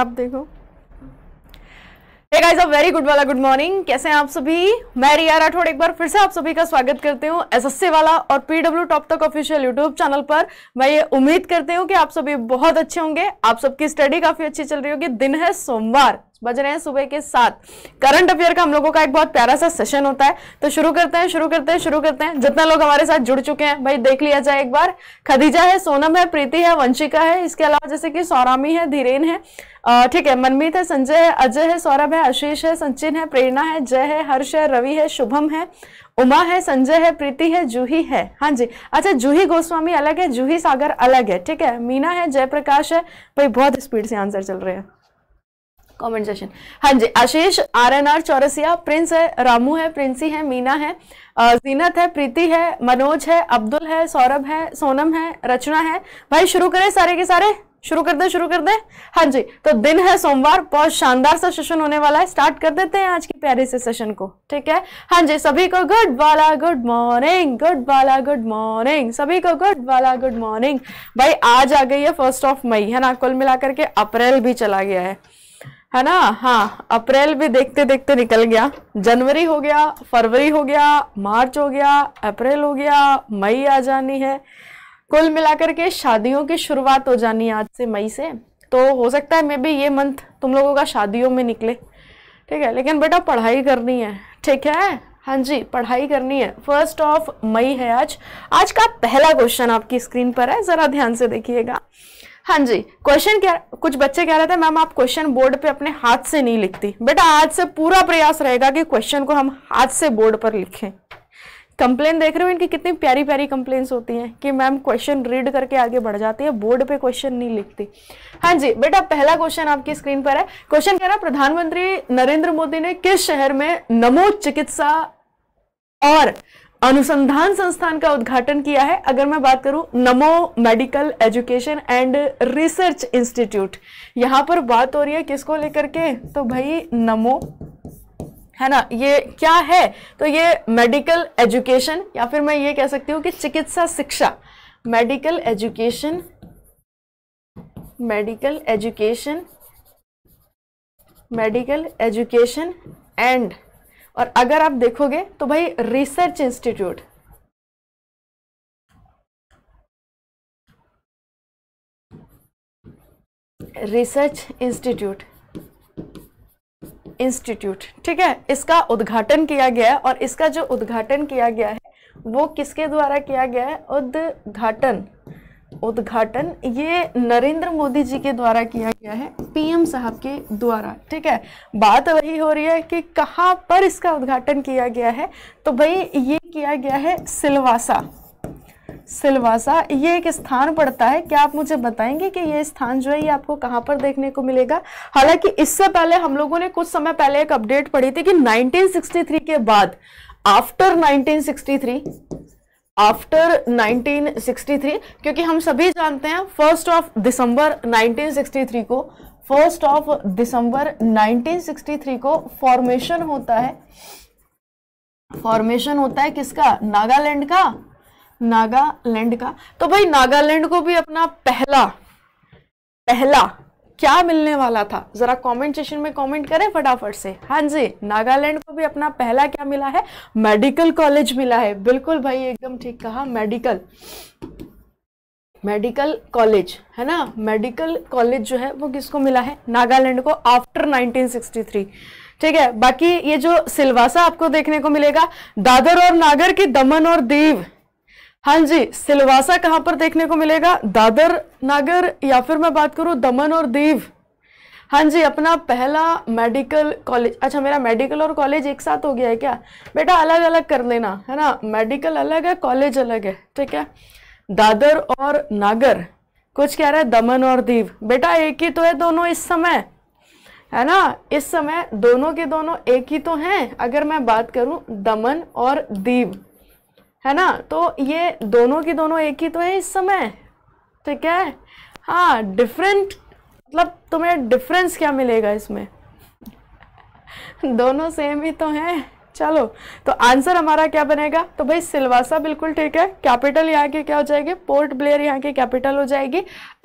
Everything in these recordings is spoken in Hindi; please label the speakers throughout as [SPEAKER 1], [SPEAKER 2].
[SPEAKER 1] अब देखो गाइस वेरी गुड वाला गुड मॉर्निंग कैसे हैं आप सभी
[SPEAKER 2] मैं रिया राठौड़ एक बार फिर से आप सभी का स्वागत करती हूं एसएससी वाला और पीडब्ल्यू टॉप तक ऑफिशियल यूट्यूब चैनल पर मैं ये उम्मीद करती हूं कि आप सभी बहुत अच्छे होंगे आप सबकी स्टडी काफी अच्छी चल रही होगी दिन है सोमवार बज रहे हैं सुबह के साथ करंट अफेयर का हम लोगों का एक बहुत प्यारा सा सेशन होता है तो शुरू करते हैं शुरू करते हैं शुरू करते हैं जितना लोग हमारे साथ जुड़ चुके हैं भाई देख लिया जाए एक बार खदीजा है सोनम है प्रीति है वंशिका है इसके अलावा जैसे कि सौरामी है धीरेन है ठीक है मनमीत है संजय है अजय है सौरभ है आशीष है सचिन है प्रेरणा है जय है हर्ष है रवि है शुभम है उमा है संजय है प्रीति है जूही है हाँ जी अच्छा जूही गोस्वामी अलग है जूही सागर अलग है ठीक है मीना है जयप्रकाश है भाई बहुत स्पीड से आंसर चल रहे हैं कमेंट सेशन हाँ जी Ashish R N R Chaurasia Prince है रामू है प्रिंसी है मीना है जीनत है प्रीति है मनोज है अब्दुल है सौरभ है सोनम है रचना है भाई शुरू करें सारे के सारे शुरू कर दे शुरू कर दे हाँ जी तो दिन है सोमवार बहुत शानदार सा सेशन होने वाला है स्टार्ट कर देते हैं आज की प्यारे से सेशन को ठीक है हाँ जी सभी को गुड वाला गुड मॉर्निंग गुड वाला गुड मॉर्निंग सभी को गुड वाला गुड मॉर्निंग भाई आज आ गई है फर्स्ट ऑफ मई है ना कुल मिलाकर के अप्रैल भी चला गया है है ना हाँ अप्रैल भी देखते देखते निकल गया जनवरी हो गया फरवरी हो गया मार्च हो गया अप्रैल हो गया मई आ जानी है कुल मिलाकर के शादियों की शुरुआत हो जानी है आज से मई से तो हो सकता है मे बी ये मंथ तुम लोगों का शादियों में निकले ठीक है लेकिन बेटा पढ़ाई करनी है ठीक है हाँ जी पढ़ाई करनी है फर्स्ट ऑफ मई है आज आज का पहला क्वेश्चन आपकी स्क्रीन पर है ज़रा ध्यान से देखिएगा हाँ जी क्वेश्चन क्या कुछ बच्चे कह रहे थे मैम आप क्वेश्चन बोर्ड पे अपने हाथ से नहीं लिखती बेटा आज से पूरा प्रयास रहेगा कि क्वेश्चन को हम हाथ से बोर्ड पर लिखें कंप्लेन देख रहे हो इनकी कितनी प्यारी प्यारी कंप्लेन्स होती हैं कि मैम क्वेश्चन रीड करके आगे बढ़ जाती है बोर्ड पे क्वेश्चन नहीं लिखती हाँ जी बेटा पहला क्वेश्चन आपकी स्क्रीन पर है क्वेश्चन कह रहा प्रधानमंत्री नरेंद्र मोदी ने किस शहर में नमो चिकित्सा और अनुसंधान संस्थान का उद्घाटन किया है अगर मैं बात करूं Namo medical education and research institute यहां पर बात हो रही है किसको लेकर के तो भाई नमो है ना ये क्या है तो ये मेडिकल एजुकेशन या फिर मैं ये कह सकती हूं कि चिकित्सा शिक्षा medical education medical education
[SPEAKER 3] medical education and और अगर आप देखोगे तो भाई research institute research institute institute ठीक है इसका उद्घाटन किया
[SPEAKER 2] गया है और इसका जो उद्घाटन किया गया है वो किसके द्वारा किया गया है उद्घाटन उद्घाटन ये नरेंद्र मोदी जी के द्वारा किया गया है पीएम साहब के द्वारा ठीक है बात वही हो रही है कि कहाँ पर इसका उद्घाटन किया गया है तो भाई ये किया गया है सिलवासा सिलवासा ये एक स्थान पड़ता है क्या आप मुझे बताएंगे कि ये स्थान जो है ये आपको कहाँ पर देखने को मिलेगा हालांकि इससे पहले हम लोगों ने कुछ समय पहले एक अपडेट पढ़ी थी कि नाइनटीन के बाद आफ्टर नाइनटीन आफ्टर 1963 क्योंकि हम सभी जानते हैं फर्स्ट ऑफ दिसंबर 1963 को फर्स्ट ऑफ दिसंबर 1963 को फॉर्मेशन होता है फॉर्मेशन होता है किसका नागालैंड का नागालैंड का तो भाई नागालैंड को भी अपना पहला पहला क्या मिलने वाला था जरा कमेंट सेशन में कमेंट करें फटाफट से हाँ जी नागालैंड को भी अपना पहला क्या मिला है मेडिकल कॉलेज मिला है बिल्कुल भाई एकदम ठीक कहा मेडिकल मेडिकल कॉलेज है ना मेडिकल कॉलेज जो है वो किसको मिला है नागालैंड को आफ्टर 1963 ठीक है बाकी ये जो सिलवासा आपको देखने को मिलेगा दादर और नागर की दमन और दीव हाँ जी सिलवासा कहाँ पर देखने को मिलेगा दादर नगर या फिर मैं बात करूँ दमन और दीव हाँ जी अपना पहला मेडिकल कॉलेज अच्छा मेरा मेडिकल और कॉलेज एक साथ हो गया है क्या बेटा अलग अलग कर लेना है ना मेडिकल अलग है कॉलेज अलग है ठीक है दादर और नागर कुछ कह रहा है दमन और दीव बेटा एक ही तो है दोनों इस समय है ना इस समय दोनों के दोनों एक ही तो हैं अगर मैं बात करूं दमन और दीव है ना तो ये दोनों की दोनों एक ही तो है इस समय ठीक है हाँ डिफरेंट मतलब तुम्हें डिफरेंस क्या मिलेगा इसमें दोनों सेम ही तो हैं चलो तो आंसर हमारा क्या बनेगा तो भाई सिलवासा बिल्कुल ठीक है कैपिटल यहाँ के क्या हो जाएगी पोर्ट ब्लेयर यहाँ के कैपिटल हो जाएगी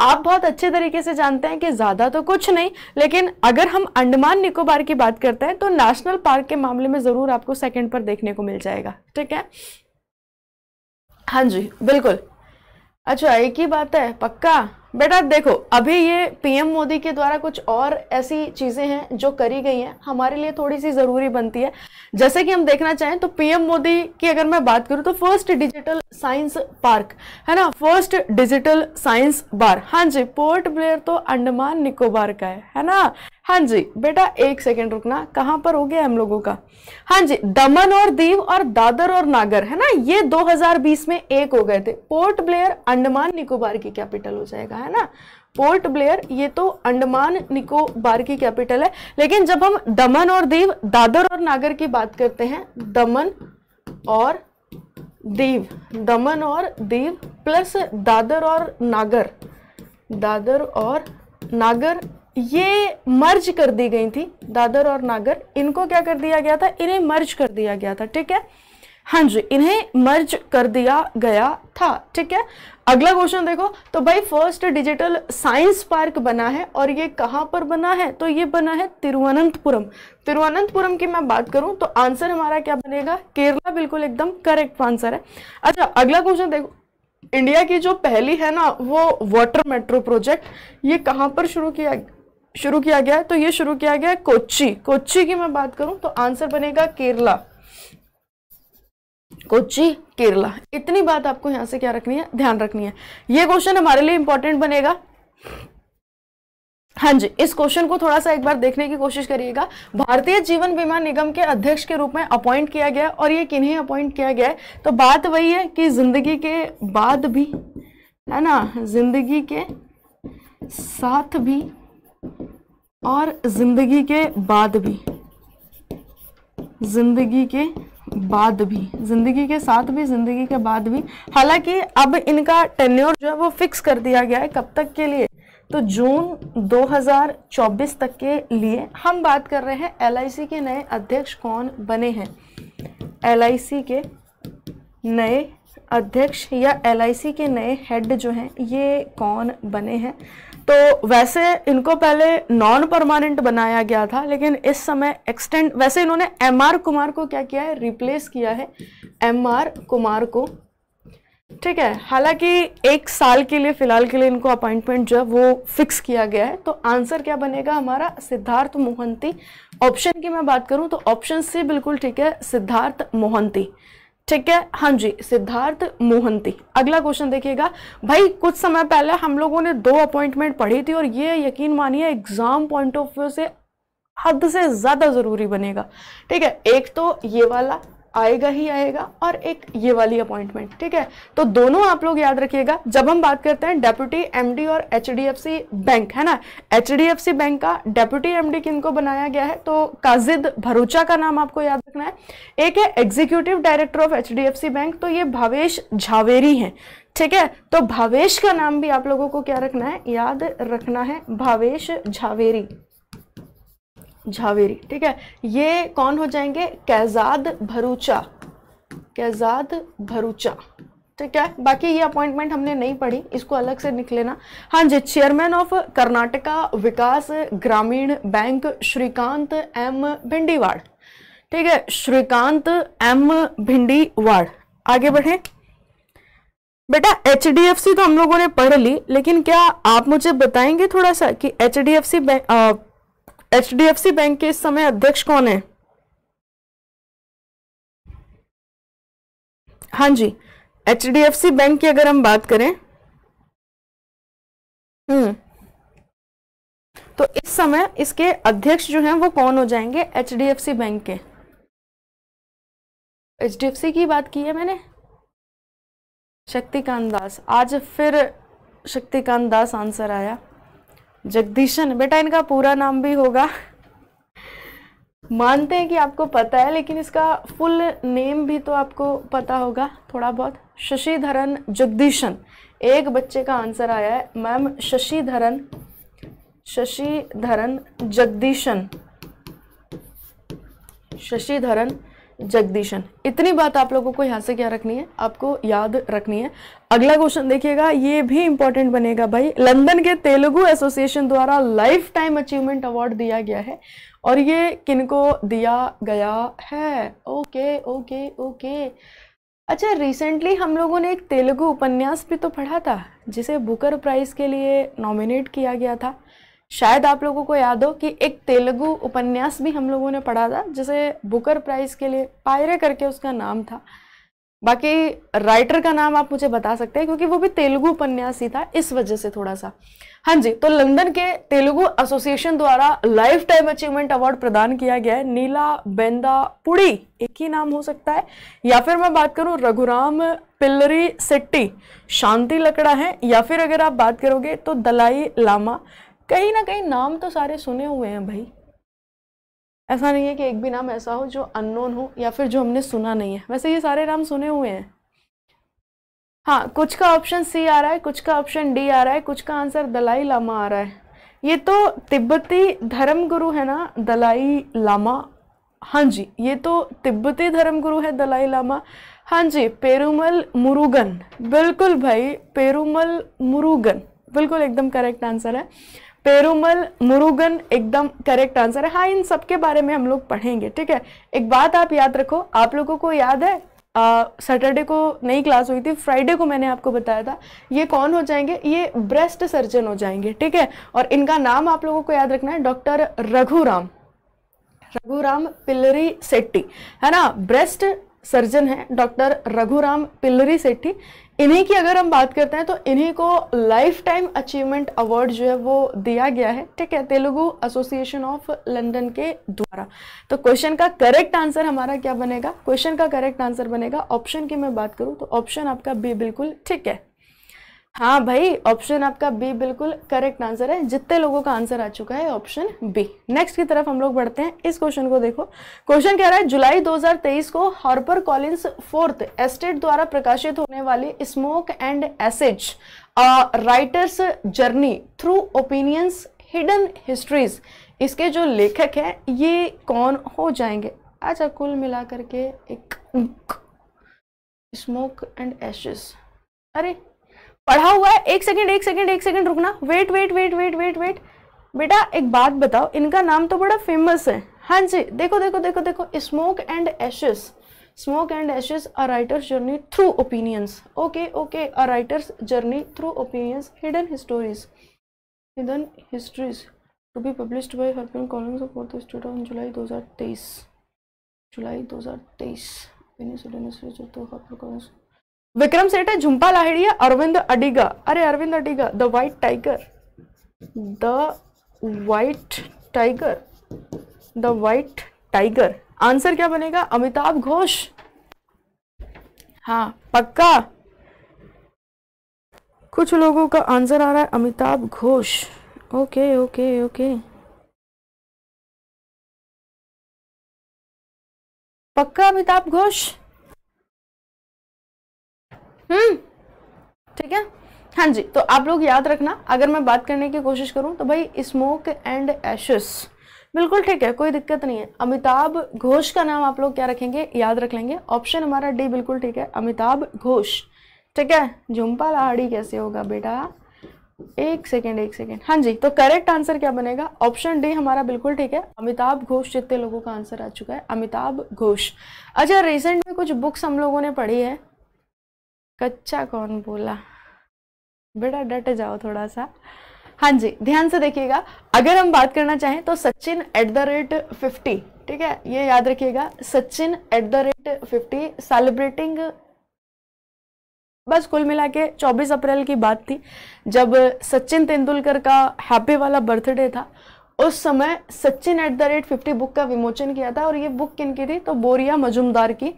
[SPEAKER 2] आप बहुत अच्छे तरीके से जानते हैं कि ज़्यादा तो कुछ नहीं लेकिन अगर हम अंडमान निकोबार की बात करते हैं तो नेशनल पार्क के मामले में ज़रूर आपको सेकेंड पर देखने को मिल जाएगा ठीक है हाँ जी बिल्कुल अच्छा एक ही बात है पक्का बेटा देखो अभी ये पीएम मोदी के द्वारा कुछ और ऐसी चीज़ें हैं जो करी गई हैं हमारे लिए थोड़ी सी ज़रूरी बनती है जैसे कि हम देखना चाहें तो पीएम मोदी की अगर मैं बात करूं तो फर्स्ट डिजिटल साइंस पार्क है ना फर्स्ट डिजिटल साइंस बार हाँ जी पोर्ट ब्लेयर तो अंडमान निकोबार का है है ना हाँ जी बेटा एक सेकेंड रुकना कहाँ पर हो गया हम लोगों का हाँ जी दमन और दीव और दादर और नागर है ना ये 2020 में एक हो गए थे पोर्ट ब्लेयर अंडमान निकोबार की कैपिटल हो जाएगा है ना पोर्ट ब्लेयर ये तो अंडमान निकोबार की कैपिटल है लेकिन जब हम दमन और दीव दादर और नागर की बात करते हैं दमन और दीव दमन और दीव प्लस दादर और नागर दादर और नागर ये मर्ज कर दी गई थी दादर और नागर इनको क्या कर दिया गया था इन्हें मर्ज कर दिया गया था ठीक है हाँ जी इन्हें मर्ज कर दिया गया था ठीक है अगला क्वेश्चन देखो तो भाई फर्स्ट डिजिटल साइंस पार्क बना है और ये कहाँ पर बना है तो ये बना है तिरुवनंतपुरम तिरुवनंतपुरम की मैं बात करूँ तो आंसर हमारा क्या बनेगा केरला बिल्कुल एकदम करेक्ट आंसर है अच्छा अगला क्वेश्चन देखो इंडिया की जो पहली है ना वो वाटर मेट्रो प्रोजेक्ट ये कहाँ पर शुरू किया शुरू किया गया है तो ये शुरू किया गया है कोच्चि कोच्चि की मैं बात करूं तो आंसर बनेगा केरला कोची केरला इतनी बात आपको यहां से क्या रखनी है ध्यान रखनी है ये क्वेश्चन हमारे लिए इंपॉर्टेंट बनेगा हाँ जी इस क्वेश्चन को थोड़ा सा एक बार देखने की कोशिश करिएगा भारतीय जीवन बीमा निगम के अध्यक्ष के रूप में अपॉइंट किया गया और ये किन्हें अपॉइंट किया गया है तो बात वही है कि जिंदगी के बाद भी है ना जिंदगी के साथ भी और जिंदगी के बाद भी जिंदगी के बाद भी जिंदगी के साथ भी जिंदगी के बाद भी हालांकि अब इनका टेन्योर जो है वो फिक्स कर दिया गया है कब तक के लिए तो जून 2024 तक के लिए हम बात कर रहे हैं एल के नए अध्यक्ष कौन बने हैं एल के नए अध्यक्ष या एल के नए हेड जो हैं ये कौन बने हैं तो वैसे इनको पहले नॉन परमानेंट बनाया गया था लेकिन इस समय एक्सटेंड वैसे इन्होंने एम आर कुमार को क्या किया है रिप्लेस किया है एम आर कुमार को ठीक है हालांकि एक साल के लिए फिलहाल के लिए इनको अपॉइंटमेंट जो है वो फिक्स किया गया है तो आंसर क्या बनेगा हमारा सिद्धार्थ मोहंती ऑप्शन की मैं बात करूं तो ऑप्शन सी बिल्कुल ठीक है सिद्धार्थ मोहंती ठीक है हाँ जी सिद्धार्थ मोहंती अगला क्वेश्चन देखिएगा भाई कुछ समय पहले हम लोगों ने दो अपॉइंटमेंट पढ़ी थी और ये यकीन मानिए एग्जाम पॉइंट ऑफ व्यू से हद से ज़्यादा ज़रूरी बनेगा ठीक है एक तो ये वाला आएगा ही आएगा और एक ये वाली अपॉइंटमेंट ठीक है तो दोनों आप लोग याद रखिएगा जब हम बात करते हैं डेप्यूटी एमडी और एचडीएफसी बैंक है ना एचडीएफसी बैंक का डेप्यूटी एमडी किनको बनाया गया है तो काजिद भरूचा का नाम आपको याद रखना है एक है executive director of H bank तो ये भावेश झावेरी है ठीक है तो भावेश का नाम भी आप लोगों को क्या रखना है याद रखना है भावेश झावेरी झावेरी ठीक है ये कौन हो जाएंगे कैजाद भरूचा कैजाद भरूचा ठीक है बाकी ये अपॉइंटमेंट हमने नहीं पढ़ी इसको अलग से लिख लेना हाँ जी chairman of Karnataka Vikas Grameen bank Shrikant M भिंडीवाड़ ठीक है श्रीकांत एम भिंडीवाड़ आगे बढ़े बेटा एच तो हम लोगों ने पढ़ ली लेकिन क्या आप मुझे बताएंगे थोड़ा सा कि H D F C bank
[SPEAKER 3] H D F C bank के इस समय अध्यक्ष कौन है हाँ जी H D F C bank की अगर हम बात करें हम्म तो इस समय इसके अध्यक्ष जो हैं वो कौन हो जाएंगे H D F C bank के एच डी एफ सी की बात की है मैंने शक्तिकांत दास आज
[SPEAKER 2] फिर शक्तिकांत दास आंसर आया जगदीशन बेटा इनका पूरा नाम भी होगा मानते हैं कि आपको पता है लेकिन इसका फुल नेम भी तो आपको पता होगा थोड़ा बहुत शशिधरन जगदीशन एक बच्चे का आंसर आया है मैम शशिधरन शशिधरन जगदीशन शशिधरन जगदीशन इतनी बात आप लोगों को यहाँ से क्या रखनी है आपको याद रखनी है अगला क्वेश्चन देखिएगा ये भी इंपॉर्टेंट बनेगा भाई लंदन के तेलुगु एसोसिएशन द्वारा लाइफ टाइम अचीवमेंट अवार्ड दिया गया है और ये किनको दिया गया है ओके ओके ओके अच्छा रिसेंटली हम लोगों ने एक तेलुगु उपन्यास भी तो पढ़ा था जिसे बुकर प्राइज के लिए नॉमिनेट किया गया था शायद आप लोगों को याद हो कि एक तेलुगु उपन्यास भी हम लोगों ने पढ़ा था जिसे बुकर प्राइज के लिए पायरे करके उसका नाम था बाकी राइटर का नाम आप मुझे बता सकते हैं क्योंकि वो भी तेलुगु उपन्यास ही था इस वजह से थोड़ा सा हाँ जी तो लंदन के तेलुगु एसोसिएशन द्वारा लाइफ टाइम अचीवमेंट अवार्ड प्रदान किया गया है नीला बेंदा पुड़ी एक ही नाम हो सकता है या फिर मैं बात करूं रघुराम पिल्लरी सिट्टी शांति लकड़ा है या फिर अगर आप बात करोगे तो दलाई लामा कहीं ना कहीं नाम तो सारे सुने हुए हैं भाई ऐसा नहीं है कि एक भी नाम ऐसा हो जो अननोन हो या फिर जो हमने सुना नहीं है वैसे ये सारे नाम सुने हुए हैं हाँ कुछ का ऑप्शन सी आ रहा है कुछ का ऑप्शन डी आ रहा है कुछ का आंसर दलाई लामा आ रहा है ये तो तिब्बती धर्म गुरु है ना दलाई लामा हाँ जी ये तो तिब्बती धर्म गुरु है दलाई लामा हाँ जी पेरुमल मुरुगन बिल्कुल भाई पेरुमल मुरुगन बिल्कुल एकदम करेक्ट आंसर है पेरुमल मुरुगन एकदम करेक्ट आंसर है हाँ इन सबके बारे में हम लोग पढ़ेंगे ठीक है एक बात आप याद रखो आप लोगों को याद है सैटरडे को नई क्लास हुई थी फ्राइडे को मैंने आपको बताया था ये कौन हो जाएंगे ये ब्रेस्ट सर्जन हो जाएंगे ठीक है और इनका नाम आप लोगों को याद रखना है डॉक्टर रघुराम रघुराम पिल्लरी सेट्टी है ना ब्रेस्ट सर्जन हैं डॉक्टर रघुराम पिल्लरी सेठी इन्हीं की अगर हम बात करते हैं तो इन्हीं को लाइफ टाइम अचीवमेंट अवार्ड जो है वो दिया गया है ठीक है तेलुगु एसोसिएशन ऑफ लंदन के द्वारा तो क्वेश्चन का करेक्ट आंसर हमारा क्या बनेगा क्वेश्चन का करेक्ट आंसर बनेगा ऑप्शन की मैं बात करूँ तो ऑप्शन आपका बी बिल्कुल ठीक है हाँ भाई ऑप्शन आपका बी बिल्कुल करेक्ट आंसर है जितने लोगों का आंसर आ चुका है ऑप्शन बी नेक्स्ट की तरफ हम लोग बढ़ते हैं इस क्वेश्चन को देखो क्वेश्चन कह रहा है जुलाई 2023 को हार्पर कॉलिंस फोर्थ एस्टेट द्वारा प्रकाशित होने वाली smoke and ashes writers journey through opinions hidden histories इसके जो लेखक हैं ये कौन हो जाएंगे अच्छा कुल मिला करके एक स्मोक एंड एशेस अरे पढ़ा हुआ है एक सेकंड एक सेकंड एक सेकंड रुकना wait wait wait wait wait wait बेटा एक बात बताओ इनका नाम तो बड़ा फेमस है हाँ जी देखो देखो देखो देखो smoke and ashes smoke and ashes a writer's journey through opinions okay okay a writer's journey through opinions hidden histories hidden histories to be publish by Harper Collins fourth estate on July 2023 July 2023 peninsular histories of Harper Collins Vikram Seth है झुम्पा लाहिड़ी है अरविंद अडिगा अरे Arvind Adiga the white tiger the white tiger the white tiger answer क्या बनेगा अमिताभ घोष हाँ पक्का कुछ
[SPEAKER 1] लोगों का आंसर आ रहा है Amitabh Ghosh okay okay okay पक्का अमिताभ घोष हम्म ठीक है
[SPEAKER 2] हाँ जी तो आप लोग याद रखना अगर मैं बात करने की कोशिश करूँ तो भाई स्मोक एंड एशेस बिल्कुल ठीक है कोई दिक्कत नहीं है अमिताभ घोष का नाम आप लोग क्या रखेंगे याद रख लेंगे ऑप्शन हमारा डी बिल्कुल ठीक है अमिताभ घोष ठीक है झुम्पा लाहड़ी कैसे होगा बेटा एक सेकेंड एक सेकेंड हाँ जी तो करेक्ट आंसर क्या बनेगा ऑप्शन डी हमारा बिल्कुल ठीक है अमिताभ घोष जितने लोगों का आंसर आ चुका है अमिताभ घोष अच्छा रिसेंट में कुछ बुक्स हम लोगों ने पढ़ी है कच्चा कौन बोला बेटा डट जाओ थोड़ा सा हाँ जी ध्यान से देखिएगा अगर हम बात करना चाहें तो Sachin at the rate fifty ठीक है ये याद रखिएगा Sachin at the rate fifty celebrating बस कुल मिला के चौबीस अप्रैल की बात थी जब सचिन तेंदुलकर का हैप्पी वाला बर्थडे था उस समय Sachin at the rate fifty book का विमोचन किया था और ये बुक किन की थी तो बोरिया मजुमदार की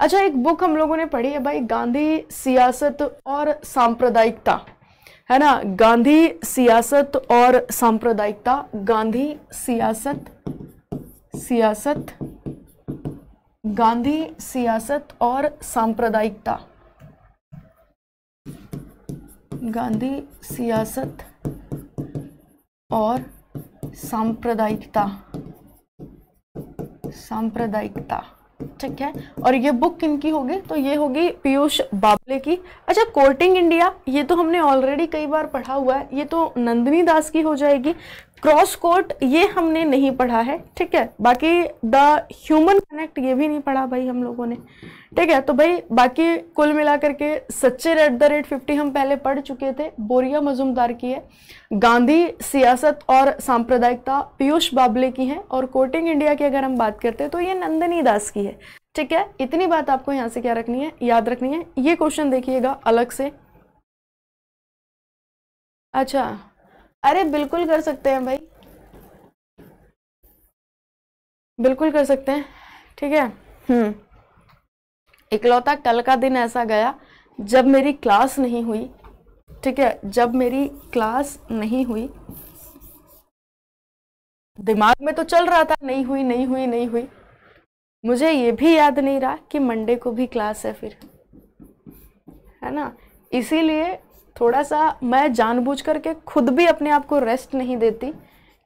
[SPEAKER 2] अच्छा एक बुक हम लोगों ने पढ़ी है भाई गांधी सियासत और सांप्रदायिकता है ना गांधी सियासत और सांप्रदायिकता गांधी सियासत सियासत गांधी सियासत और सांप्रदायिकता गांधी सियासत और सांप्रदायिकता सांप्रदायिकता ठीक है और ये बुक किन की होगी तो ये होगी पीयूष बाबले की अच्छा कोर्टिंग इंडिया ये तो हमने ऑलरेडी कई बार पढ़ा हुआ है ये तो नंदिनी दास की हो जाएगी क्रॉस कोर्ट ये हमने नहीं पढ़ा है ठीक है बाकी द ह्यूमन कनेक्ट ये भी नहीं पढ़ा भाई हम लोगों ने ठीक है तो भाई बाकी कुल मिलाकर के सच्चे एट द रेट फिफ्टी हम पहले पढ़ चुके थे बोरिया मजुमदार की है गांधी सियासत और सांप्रदायिकता पीयूष बाबले की है और कोटिंग इंडिया की अगर हम बात करते हैं तो ये नंदनी दास की है ठीक है इतनी बात आपको यहाँ से क्या रखनी है याद रखनी है ये क्वेश्चन देखिएगा अलग से
[SPEAKER 3] अच्छा अरे बिल्कुल कर सकते हैं भाई बिल्कुल कर सकते हैं ठीक है हम्म
[SPEAKER 2] इकलौता कल का दिन ऐसा गया जब मेरी क्लास नहीं हुई ठीक है जब मेरी क्लास नहीं हुई दिमाग में तो चल रहा था नहीं हुई नहीं हुई नहीं हुई मुझे ये भी याद नहीं रहा कि मंडे को भी क्लास है फिर है ना इसीलिए थोड़ा सा मैं जानबूझ करके खुद भी अपने आप को रेस्ट नहीं देती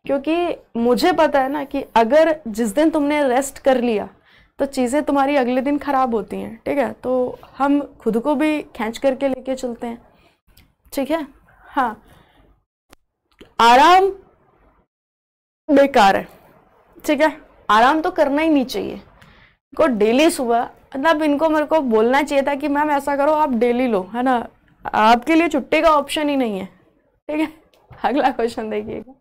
[SPEAKER 2] क्योंकि मुझे पता है ना कि अगर जिस दिन तुमने रेस्ट कर लिया तो चीज़ें तुम्हारी अगले दिन ख़राब होती हैं ठीक है तो हम खुद को भी खींच करके लेके चलते हैं ठीक है हाँ आराम बेकार है ठीक है आराम तो करना ही नहीं चाहिए को डेली सुबह मतलब इनको मेरे को बोलना चाहिए था कि मैम ऐसा करो आप डेली लो है ना आपके लिए छुट्टी का ऑप्शन
[SPEAKER 3] ही नहीं है ठीक है अगला क्वेश्चन देखिएगा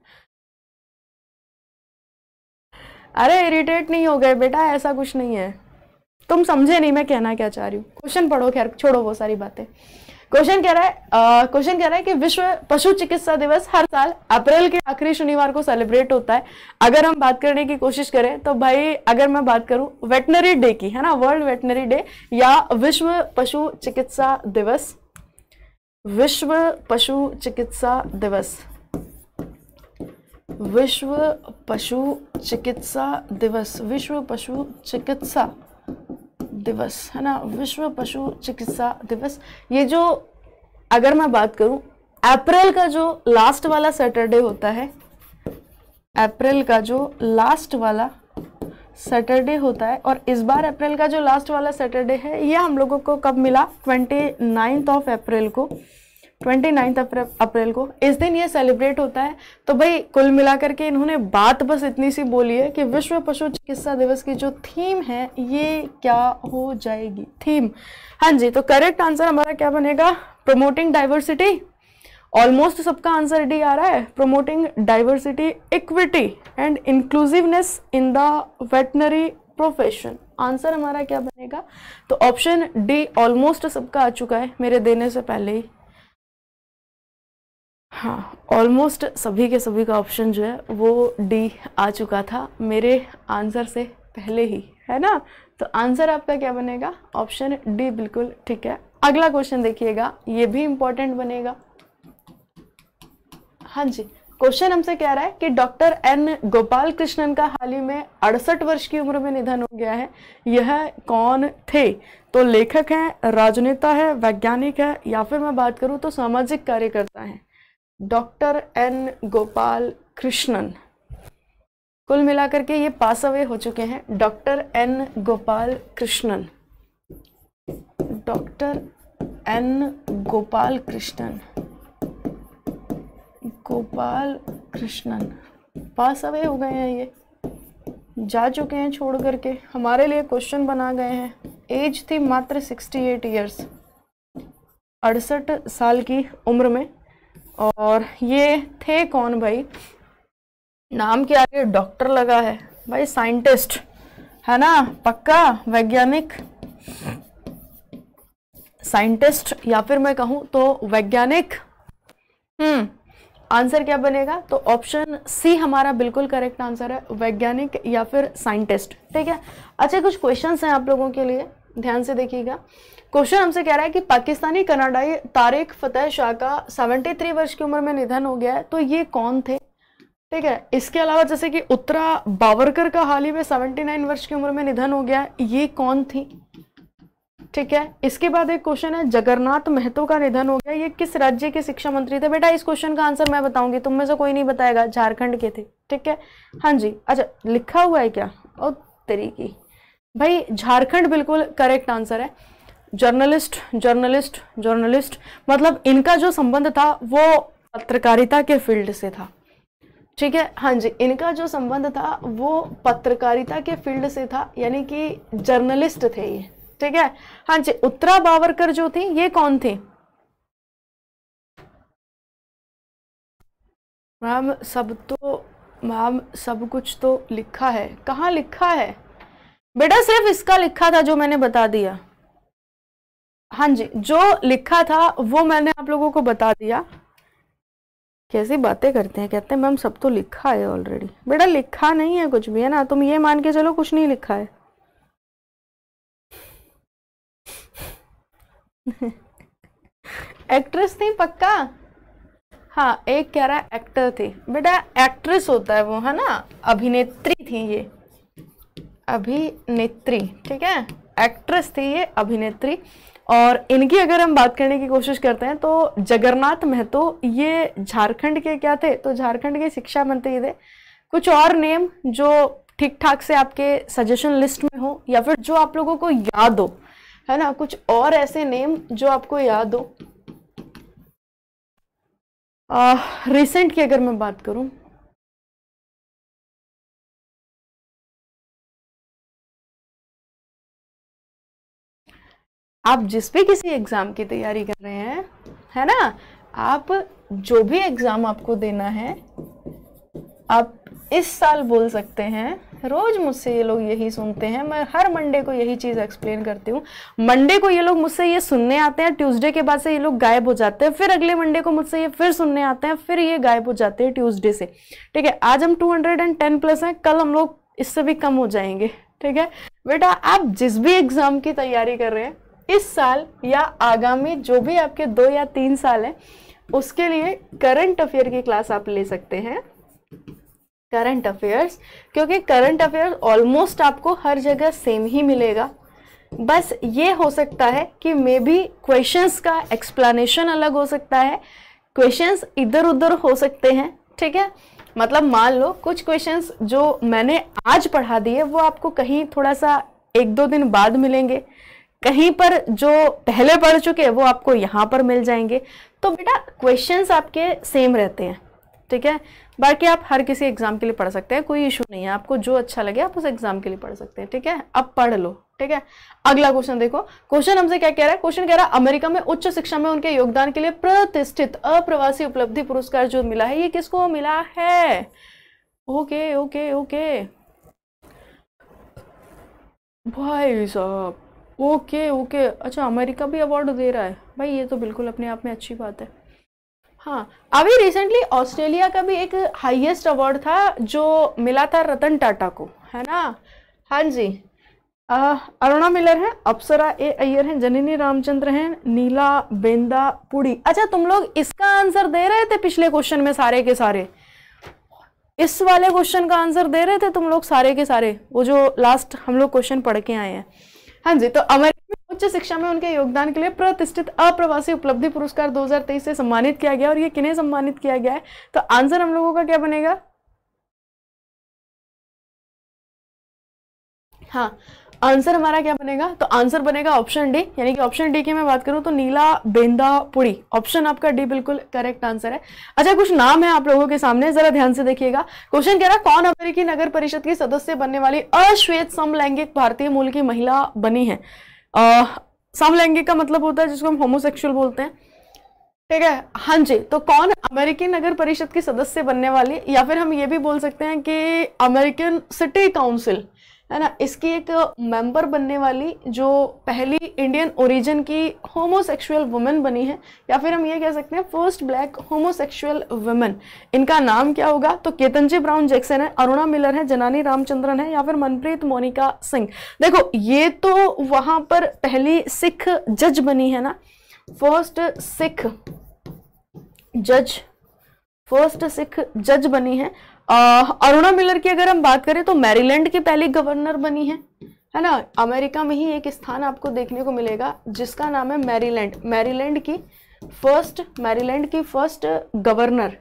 [SPEAKER 3] अरे इरिटेट नहीं हो गए बेटा ऐसा कुछ नहीं है तुम समझे नहीं
[SPEAKER 2] मैं कहना क्या चाह रही हूँ क्वेश्चन पढ़ो खैर छोड़ो वो सारी बातें क्वेश्चन कह रहा है क्वेश्चन कह रहा है कि विश्व पशु चिकित्सा दिवस हर साल अप्रैल के आखिरी शनिवार को सेलिब्रेट होता है अगर हम बात करने की कोशिश करें तो भाई अगर मैं बात करूं वेटनरी डे की है ना वर्ल्ड वेटनरी डे या विश्व पशु चिकित्सा दिवस विश्व पशु चिकित्सा दिवस विश्व पशु चिकित्सा दिवस विश्व पशु चिकित्सा दिवस है ना विश्व पशु चिकित्सा दिवस ये जो अगर मैं बात करूं अप्रैल का जो लास्ट वाला सैटरडे होता है अप्रैल का जो लास्ट वाला सैटरडे होता है और इस बार अप्रैल का जो लास्ट वाला सैटरडे है ये हम लोगों को कब मिला ट्वेंटी नाइन्थ ऑफ अप्रैल को ट्वेंटी नाइन्थ अप्रैल को इस दिन ये सेलिब्रेट होता है तो भाई कुल मिलाकर के इन्होंने बात बस इतनी सी बोली है कि विश्व पशु चिकित्सा दिवस की जो थीम है ये क्या हो जाएगी थीम हाँ जी तो करेक्ट आंसर हमारा क्या बनेगा प्रमोटिंग डाइवर्सिटी ऑलमोस्ट सबका आंसर डी आ रहा है promoting diversity equity and inclusiveness in the veterinary profession answer हमारा क्या बनेगा तो ऑप्शन डी ऑलमोस्ट सबका आ चुका है मेरे देने से पहले ही हाँ ऑलमोस्ट सभी के सभी का ऑप्शन जो है वो डी आ चुका था मेरे आंसर से पहले ही है ना तो आंसर आपका क्या बनेगा ऑप्शन डी बिल्कुल ठीक है अगला क्वेश्चन देखिएगा ये भी इंपॉर्टेंट बनेगा हाँ जी क्वेश्चन हमसे कह रहा है कि डॉक्टर एन गोपाल कृष्णन का हाल ही में अड़सठ वर्ष की उम्र में निधन हो गया है यह कौन थे तो लेखक हैं राजनेता है वैज्ञानिक है या फिर मैं बात करूं तो सामाजिक कार्यकर्ता हैं डॉक्टर एन गोपाल कृष्णन कुल मिलाकर के ये पास अवे हो चुके हैं doctor N Gopal Krishnan doctor N Gopal Krishnan Gopal Krishnan pass away हो गए हैं ये जा चुके हैं छोड़ करके हमारे लिए क्वेश्चन बना गए हैं एज थी मात्र 68 एट ईयर्स अड़सठ साल की उम्र में और ये थे कौन भाई नाम के आगे डॉक्टर लगा है भाई साइंटिस्ट है ना पक्का वैज्ञानिक साइंटिस्ट या फिर मैं कहूँ तो वैज्ञानिक हम्म आंसर क्या बनेगा तो ऑप्शन सी हमारा बिल्कुल करेक्ट आंसर है वैज्ञानिक या फिर साइंटिस्ट ठीक है अच्छा कुछ क्वेश्चन हैं आप लोगों के लिए ध्यान से देखिएगा क्वेश्चन हमसे कह रहा है कि पाकिस्तानी कनाडाई तारिक फतेह शाह का 73 वर्ष की उम्र में निधन हो गया है तो ये कौन थे ठीक है इसके अलावा जैसे कि उत्तरा बावरकर का हाल ही में 79 वर्ष की उम्र में निधन हो गया ये कौन थी ठीक है इसके बाद एक क्वेश्चन है जगन्नाथ महतो का निधन हो गया ये किस राज्य के शिक्षा मंत्री थे बेटा इस क्वेश्चन का आंसर मैं बताऊंगी तुम में से कोई नहीं बताएगा झारखंड के थे ठीक है हाँ जी अच्छा लिखा हुआ है क्या ओ तेरी की भाई झारखंड बिल्कुल करेक्ट आंसर है जर्नलिस्ट जर्नलिस्ट जर्नलिस्ट मतलब इनका जो संबंध था वो पत्रकारिता के फील्ड से था ठीक है हाँ जी इनका जो संबंध था वो पत्रकारिता के फील्ड से था यानी कि जर्नलिस्ट थे ये ठीक
[SPEAKER 3] है हाँ जी उत्तरा बावरकर जो थी ये कौन थी मैम सब तो मैम सब कुछ
[SPEAKER 2] तो लिखा है कहाँ लिखा है बेटा सिर्फ इसका लिखा था जो मैंने बता दिया हाँ जी जो लिखा था वो मैंने आप लोगों को बता दिया कैसी बातें करते हैं कहते हैं मैम सब तो लिखा है ऑलरेडी बेटा लिखा नहीं है कुछ भी है ना तुम ये मान के चलो कुछ नहीं लिखा है एक्ट्रेस थी पक्का हाँ एक कह रहा है एक्टर थे बेटा एक्ट्रेस होता है वो है ना अभिनेत्री थी ये अभिनेत्री ठीक है एक्ट्रेस थी ये अभिनेत्री और इनकी अगर हम बात करने की कोशिश करते हैं तो जगन्नाथ महतो ये झारखंड के क्या थे तो झारखंड के शिक्षा मंत्री थे कुछ और नेम जो ठीक ठाक से आपके सजेशन लिस्ट में हो या फिर जो आप लोगों को याद हो
[SPEAKER 3] है ना कुछ और ऐसे नेम जो आपको याद हो
[SPEAKER 1] रिसेंट की अगर मैं बात करूं आप जिस भी किसी एग्ज़ाम की तैयारी कर रहे हैं है ना आप
[SPEAKER 2] जो भी एग्ज़ाम आपको देना है आप इस साल बोल सकते हैं रोज़ मुझसे ये लोग यही सुनते हैं मैं हर मंडे को यही चीज़ एक्सप्लेन करती हूँ मंडे को ये लोग मुझसे ये सुनने आते हैं ट्यूसडे के बाद से ये लोग गायब हो जाते हैं फिर अगले मंडे को मुझसे ये फिर सुनने आते हैं फिर ये गायब हो जाते हैं ट्यूसडे से ठीक है आज हम 210 प्लस हैं कल हम लोग इससे भी कम हो जाएंगे ठीक है बेटा आप जिस भी एग्ज़ाम की तैयारी कर रहे हैं इस साल या आगामी जो भी आपके दो या तीन साल हैं उसके लिए करंट अफेयर की क्लास आप ले सकते हैं करंट अफेयर्स क्योंकि करंट अफेयर्स ऑलमोस्ट आपको हर जगह सेम ही मिलेगा बस ये हो सकता है कि मे बी क्वेश्चंस का एक्सप्लेनेशन अलग हो सकता है क्वेश्चंस इधर उधर हो सकते हैं ठीक है मतलब मान लो कुछ क्वेश्चंस जो मैंने आज पढ़ा दिए वो आपको कहीं थोड़ा सा एक दो दिन बाद मिलेंगे कहीं पर जो पहले पढ़ चुके हैं वो आपको यहाँ पर मिल जाएंगे तो बेटा क्वेश्चंस आपके सेम रहते हैं ठीक है बाकी आप हर किसी एग्जाम के लिए पढ़ सकते हैं कोई इशू नहीं है आपको जो अच्छा लगे आप उस एग्जाम के लिए पढ़ सकते हैं ठीक है अब पढ़ लो ठीक है अगला क्वेश्चन देखो क्वेश्चन हमसे क्या कह रहा है क्वेश्चन कह रहा है अमेरिका में उच्च शिक्षा में उनके योगदान के लिए प्रतिष्ठित अप्रवासी उपलब्धि पुरस्कार जो मिला है ये किसको मिला है ओके ओके ओके भाई साहब ओके ओके अच्छा अमेरिका भी अवार्ड दे रहा है भाई ये तो बिल्कुल अपने आप में अच्छी बात है हाँ अभी रिसेंटली ऑस्ट्रेलिया का भी एक हाईएस्ट अवार्ड था जो मिला था रतन टाटा को है ना हाँ जी अरुणा मिलर हैं अप्सरा ए अय्यर हैं जननी रामचंद्र हैं नीला बेंदा पुड़ी अच्छा तुम लोग इसका आंसर दे रहे थे पिछले क्वेश्चन में सारे के सारे इस वाले क्वेश्चन का आंसर दे रहे थे तुम लोग सारे के सारे वो जो लास्ट हम लोग क्वेश्चन पढ़ के आए हैं हाँ जी तो अमेरिका उच्च शिक्षा में उनके योगदान के लिए प्रतिष्ठित अप्रवासी उपलब्धि पुरस्कार 2023 से सम्मानित किया गया और
[SPEAKER 3] ये किन्हें सम्मानित किया गया है तो आंसर हम लोगों का क्या बनेगा हाँ आंसर हमारा क्या बनेगा तो आंसर बनेगा
[SPEAKER 2] ऑप्शन डी यानी कि ऑप्शन डी की मैं बात करूं तो नीला बेंदा पुड़ी ऑप्शन आपका डी बिल्कुल करेक्ट आंसर है अच्छा कुछ नाम है आप लोगों के सामने जरा ध्यान से देखिएगा क्वेश्चन कह रहा कौन अमेरिकी नगर परिषद की सदस्य बनने वाली अश्वेत समलैंगिक भारतीय मूल की महिला बनी है समलैंगिक का मतलब होता है जिसको हम होमोसेक्सुअल बोलते हैं ठीक है हाँ जी तो कौन अमेरिकी नगर परिषद की सदस्य बनने वाली या फिर हम ये भी बोल सकते हैं कि अमेरिकन सिटी काउंसिल है ना इसकी एक मेंबर बनने वाली जो पहली इंडियन ओरिजिन की होमोसेक्सुअल वुमेन बनी है या फिर हम ये कह सकते हैं फर्स्ट ब्लैक होमोसेक्सुअल वुमेन इनका नाम क्या होगा तो केतनजी ब्राउन जैक्सन है अरुणा मिलर है जनानी रामचंद्रन है या फिर मनप्रीत मोनिका सिंह देखो ये तो वहां पर पहली सिख जज बनी है ना फर्स्ट सिख जज फर्स्ट सिख जज बनी है अरुणा मिलर की अगर हम बात करें तो मैरीलैंड की पहली गवर्नर बनी है है ना अमेरिका में ही एक स्थान आपको देखने को मिलेगा जिसका नाम है मैरीलैंड मैरीलैंड की फर्स्ट मैरीलैंड की फर्स्ट गवर्नर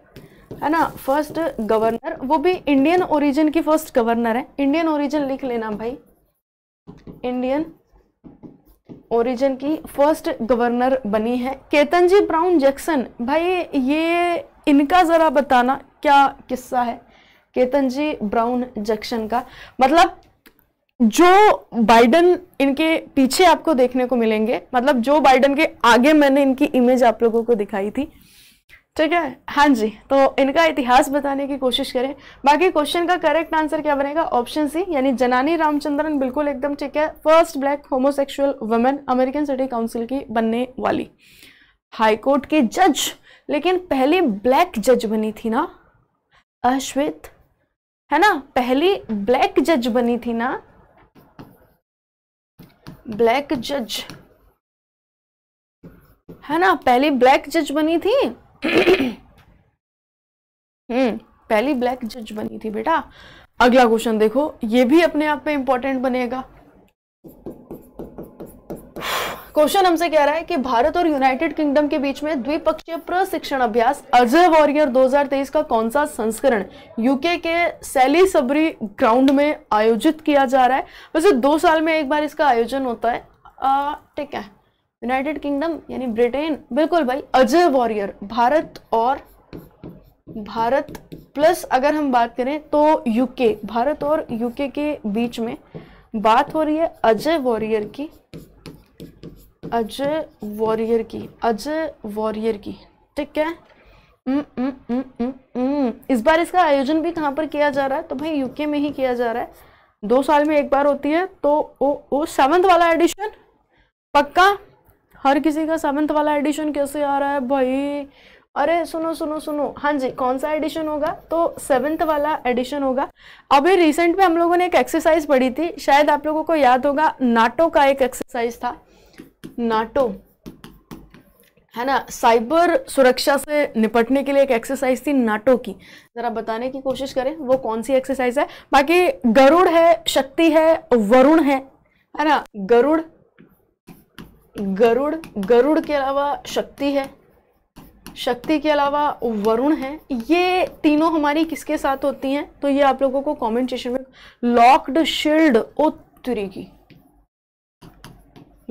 [SPEAKER 2] है ना फर्स्ट गवर्नर वो भी इंडियन ओरिजिन की फर्स्ट गवर्नर है इंडियन ओरिजिन लिख लेना भाई इंडियन ओरिजिन की फर्स्ट गवर्नर बनी है केतनजी ब्राउन जैक्सन भाई ये इनका ज़रा बताना क्या किस्सा है केतन जी ब्राउन जंक्शन का मतलब जो बाइडन इनके पीछे आपको देखने को मिलेंगे मतलब जो बाइडन के आगे मैंने इनकी इमेज आप लोगों को दिखाई थी ठीक है हाँ जी तो इनका इतिहास बताने की कोशिश करें बाकी क्वेश्चन का करेक्ट आंसर क्या बनेगा ऑप्शन सी यानी जनानी रामचंद्रन बिल्कुल एकदम ठीक है first black homosexual women American city council की बनने वाली हाई कोर्ट के जज लेकिन पहले ब्लैक जज बनी थी ना अश्वेत है ना पहली ब्लैक जज बनी थी ना ब्लैक जज
[SPEAKER 3] है ना पहली ब्लैक जज बनी थी हम्म पहली ब्लैक जज बनी थी बेटा अगला
[SPEAKER 2] क्वेश्चन देखो ये भी अपने आप में इंपॉर्टेंट बनेगा क्वेश्चन हमसे कह रहा है कि भारत और यूनाइटेड किंगडम के बीच में द्विपक्षीय प्रशिक्षण अभ्यास अजय वॉरियर 2023 का कौन सा संस्करण यूके के सैली सबरी ग्राउंड में आयोजित किया जा रहा है वैसे दो साल में एक बार इसका आयोजन होता है ठीक है यूनाइटेड किंगडम यानी ब्रिटेन बिल्कुल भाई अजय वॉरियर भारत और भारत प्लस अगर हम बात करें तो यूके भारत और यूके के बीच में बात हो रही है अजय वॉरियर की अजय वॉरियर की अजय वॉरियर की ठीक है हम्म हम्म, हम्म, हम्म हम्म इस बार इसका आयोजन भी कहाँ पर किया जा रहा है तो भाई यूके में ही किया जा रहा है दो साल में एक बार होती है तो ओ ओ सेवंथ वाला एडिशन पक्का हर किसी का सेवन्थ वाला एडिशन कैसे आ रहा है भाई अरे सुनो सुनो सुनो हाँ जी कौन सा एडिशन होगा तो सेवन्थ वाला एडिशन होगा अभी रिसेंट में हम लोगों ने एक एक्सरसाइज पढ़ी थी शायद आप लोगों को याद होगा नाटो का एक एक्सरसाइज था नाटो है ना साइबर सुरक्षा से निपटने के लिए एक एक्सरसाइज थी नाटो की ज़रा बताने की कोशिश करें वो कौन सी एक्सरसाइज है बाकी गरुड़ है शक्ति है वरुण है है ना गरुड़ गरुड़ गरुड़ के अलावा शक्ति है शक्ति के अलावा वरुण है ये तीनों हमारी किसके साथ होती हैं तो ये आप लोगों को कमेंट सेशन में लॉक्ड शील्ड ओ की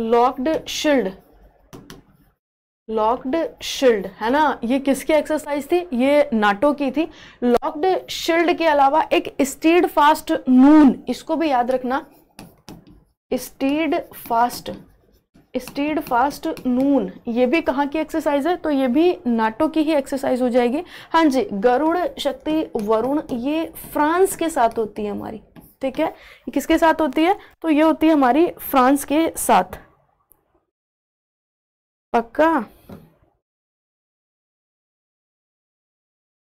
[SPEAKER 2] लॉक्ड शील्ड लॉक्ड शील्ड है ना ये किसकी एक्सरसाइज थी ये नाटो की थी लॉक्ड शिल्ड के अलावा एक स्टीड फास्ट नून इसको भी याद रखना steadfast steadfast noon ये भी कहाँ की एक्सरसाइज है तो ये भी नाटो की ही एक्सरसाइज हो जाएगी हाँ जी गरुड़ शक्ति वरुण ये फ्रांस के साथ होती है
[SPEAKER 3] हमारी ठीक है किसके साथ होती है तो ये होती है हमारी फ्रांस के साथ
[SPEAKER 1] पक्का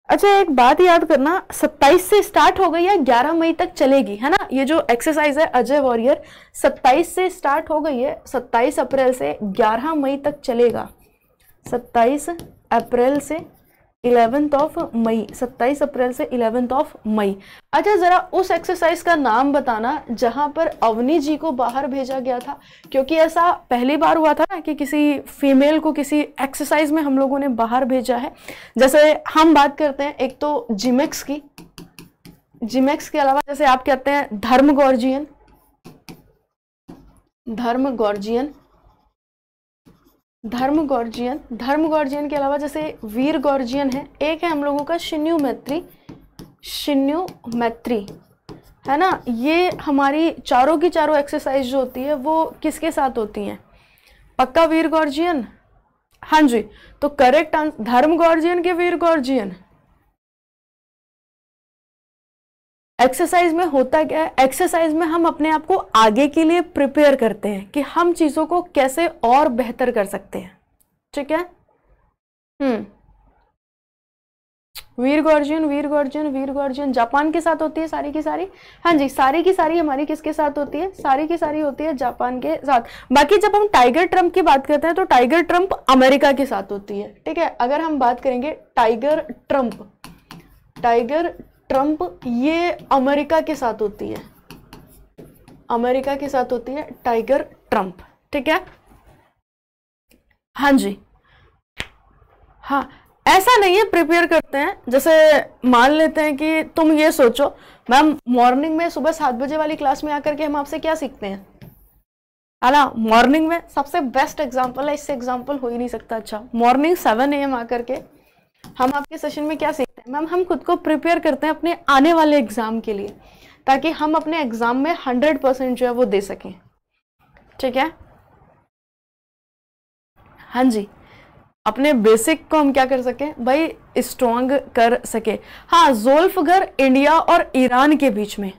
[SPEAKER 1] अच्छा एक बात याद करना 27 से स्टार्ट हो गई है 11 मई तक
[SPEAKER 2] चलेगी है ना ये जो एक्सरसाइज है अजय वॉरियर 27 से स्टार्ट हो गई है 27 अप्रैल से 11 मई तक चलेगा 27 अप्रैल से इलेवेंथ ऑफ मई सत्ताईस अप्रैल से इलेवेंथ ऑफ मई अच्छा ज़रा उस एक्सरसाइज का नाम बताना जहां पर अवनी जी को बाहर भेजा गया था क्योंकि ऐसा पहली बार हुआ था ना कि किसी फीमेल को किसी एक्सरसाइज में हम लोगों ने बाहर भेजा है जैसे हम बात करते हैं एक तो जिमेक्स e की जिमेक्स e के अलावा जैसे आप कहते हैं धर्म गौरजियन धर्म गौरजियन धर्म गौरजियन धर्म गौरजियन के अलावा जैसे वीर गौर्जियन है एक है हम लोगों का शिन्यू मैत्री शिन्यू मैत्री है ना ये हमारी चारों की चारों एक्सरसाइज जो होती है वो किसके साथ होती हैं
[SPEAKER 3] पक्का वीर गौरजियन हाँ जी तो करेक्ट आंसर धर्म गौरजियन के वीर गौरजियन एक्सरसाइज में होता क्या है एक्सरसाइज में हम अपने आप को आगे के लिए प्रिपेयर करते हैं कि हम चीज़ों को
[SPEAKER 2] कैसे और बेहतर कर सकते हैं ठीक है हम्म वीर गर्जन वीर गर्जन वीर गर्जन जापान के साथ होती है सारी की सारी हाँ जी सारी की सारी हमारी किसके साथ होती है सारी की सारी होती है जापान के साथ बाकी जब हम टाइगर ट्रंप की बात करते हैं तो टाइगर ट्रंप अमेरिका के साथ होती है ठीक है अगर हम बात करेंगे टाइगर ट्रंप टाइगर ट्रम्प ये अमेरिका के साथ होती है अमेरिका के साथ होती है टाइगर ट्रंप ठीक है हाँ जी हाँ ऐसा नहीं है प्रिपेयर करते हैं जैसे मान लेते हैं कि तुम ये सोचो मैम मॉर्निंग में सुबह सात बजे वाली क्लास में आकर के हम आपसे क्या सीखते हैं है ना मॉर्निंग में सबसे बेस्ट एग्जाम्पल है इससे एग्जाम्पल हो ही नहीं सकता अच्छा मॉर्निंग सेवन ए एम आकर के हम आपके सेशन में क्या सीख मैम हम खुद को प्रिपेयर करते हैं अपने आने वाले एग्ज़ाम के लिए ताकि हम अपने एग्ज़ाम में हंड्रेड परसेंट जो है वो दे सकें ठीक है हाँ जी अपने बेसिक को हम क्या कर सके भाई स्ट्रॉन्ग कर सके हाँ जोल्फ घर इंडिया और ईरान के बीच में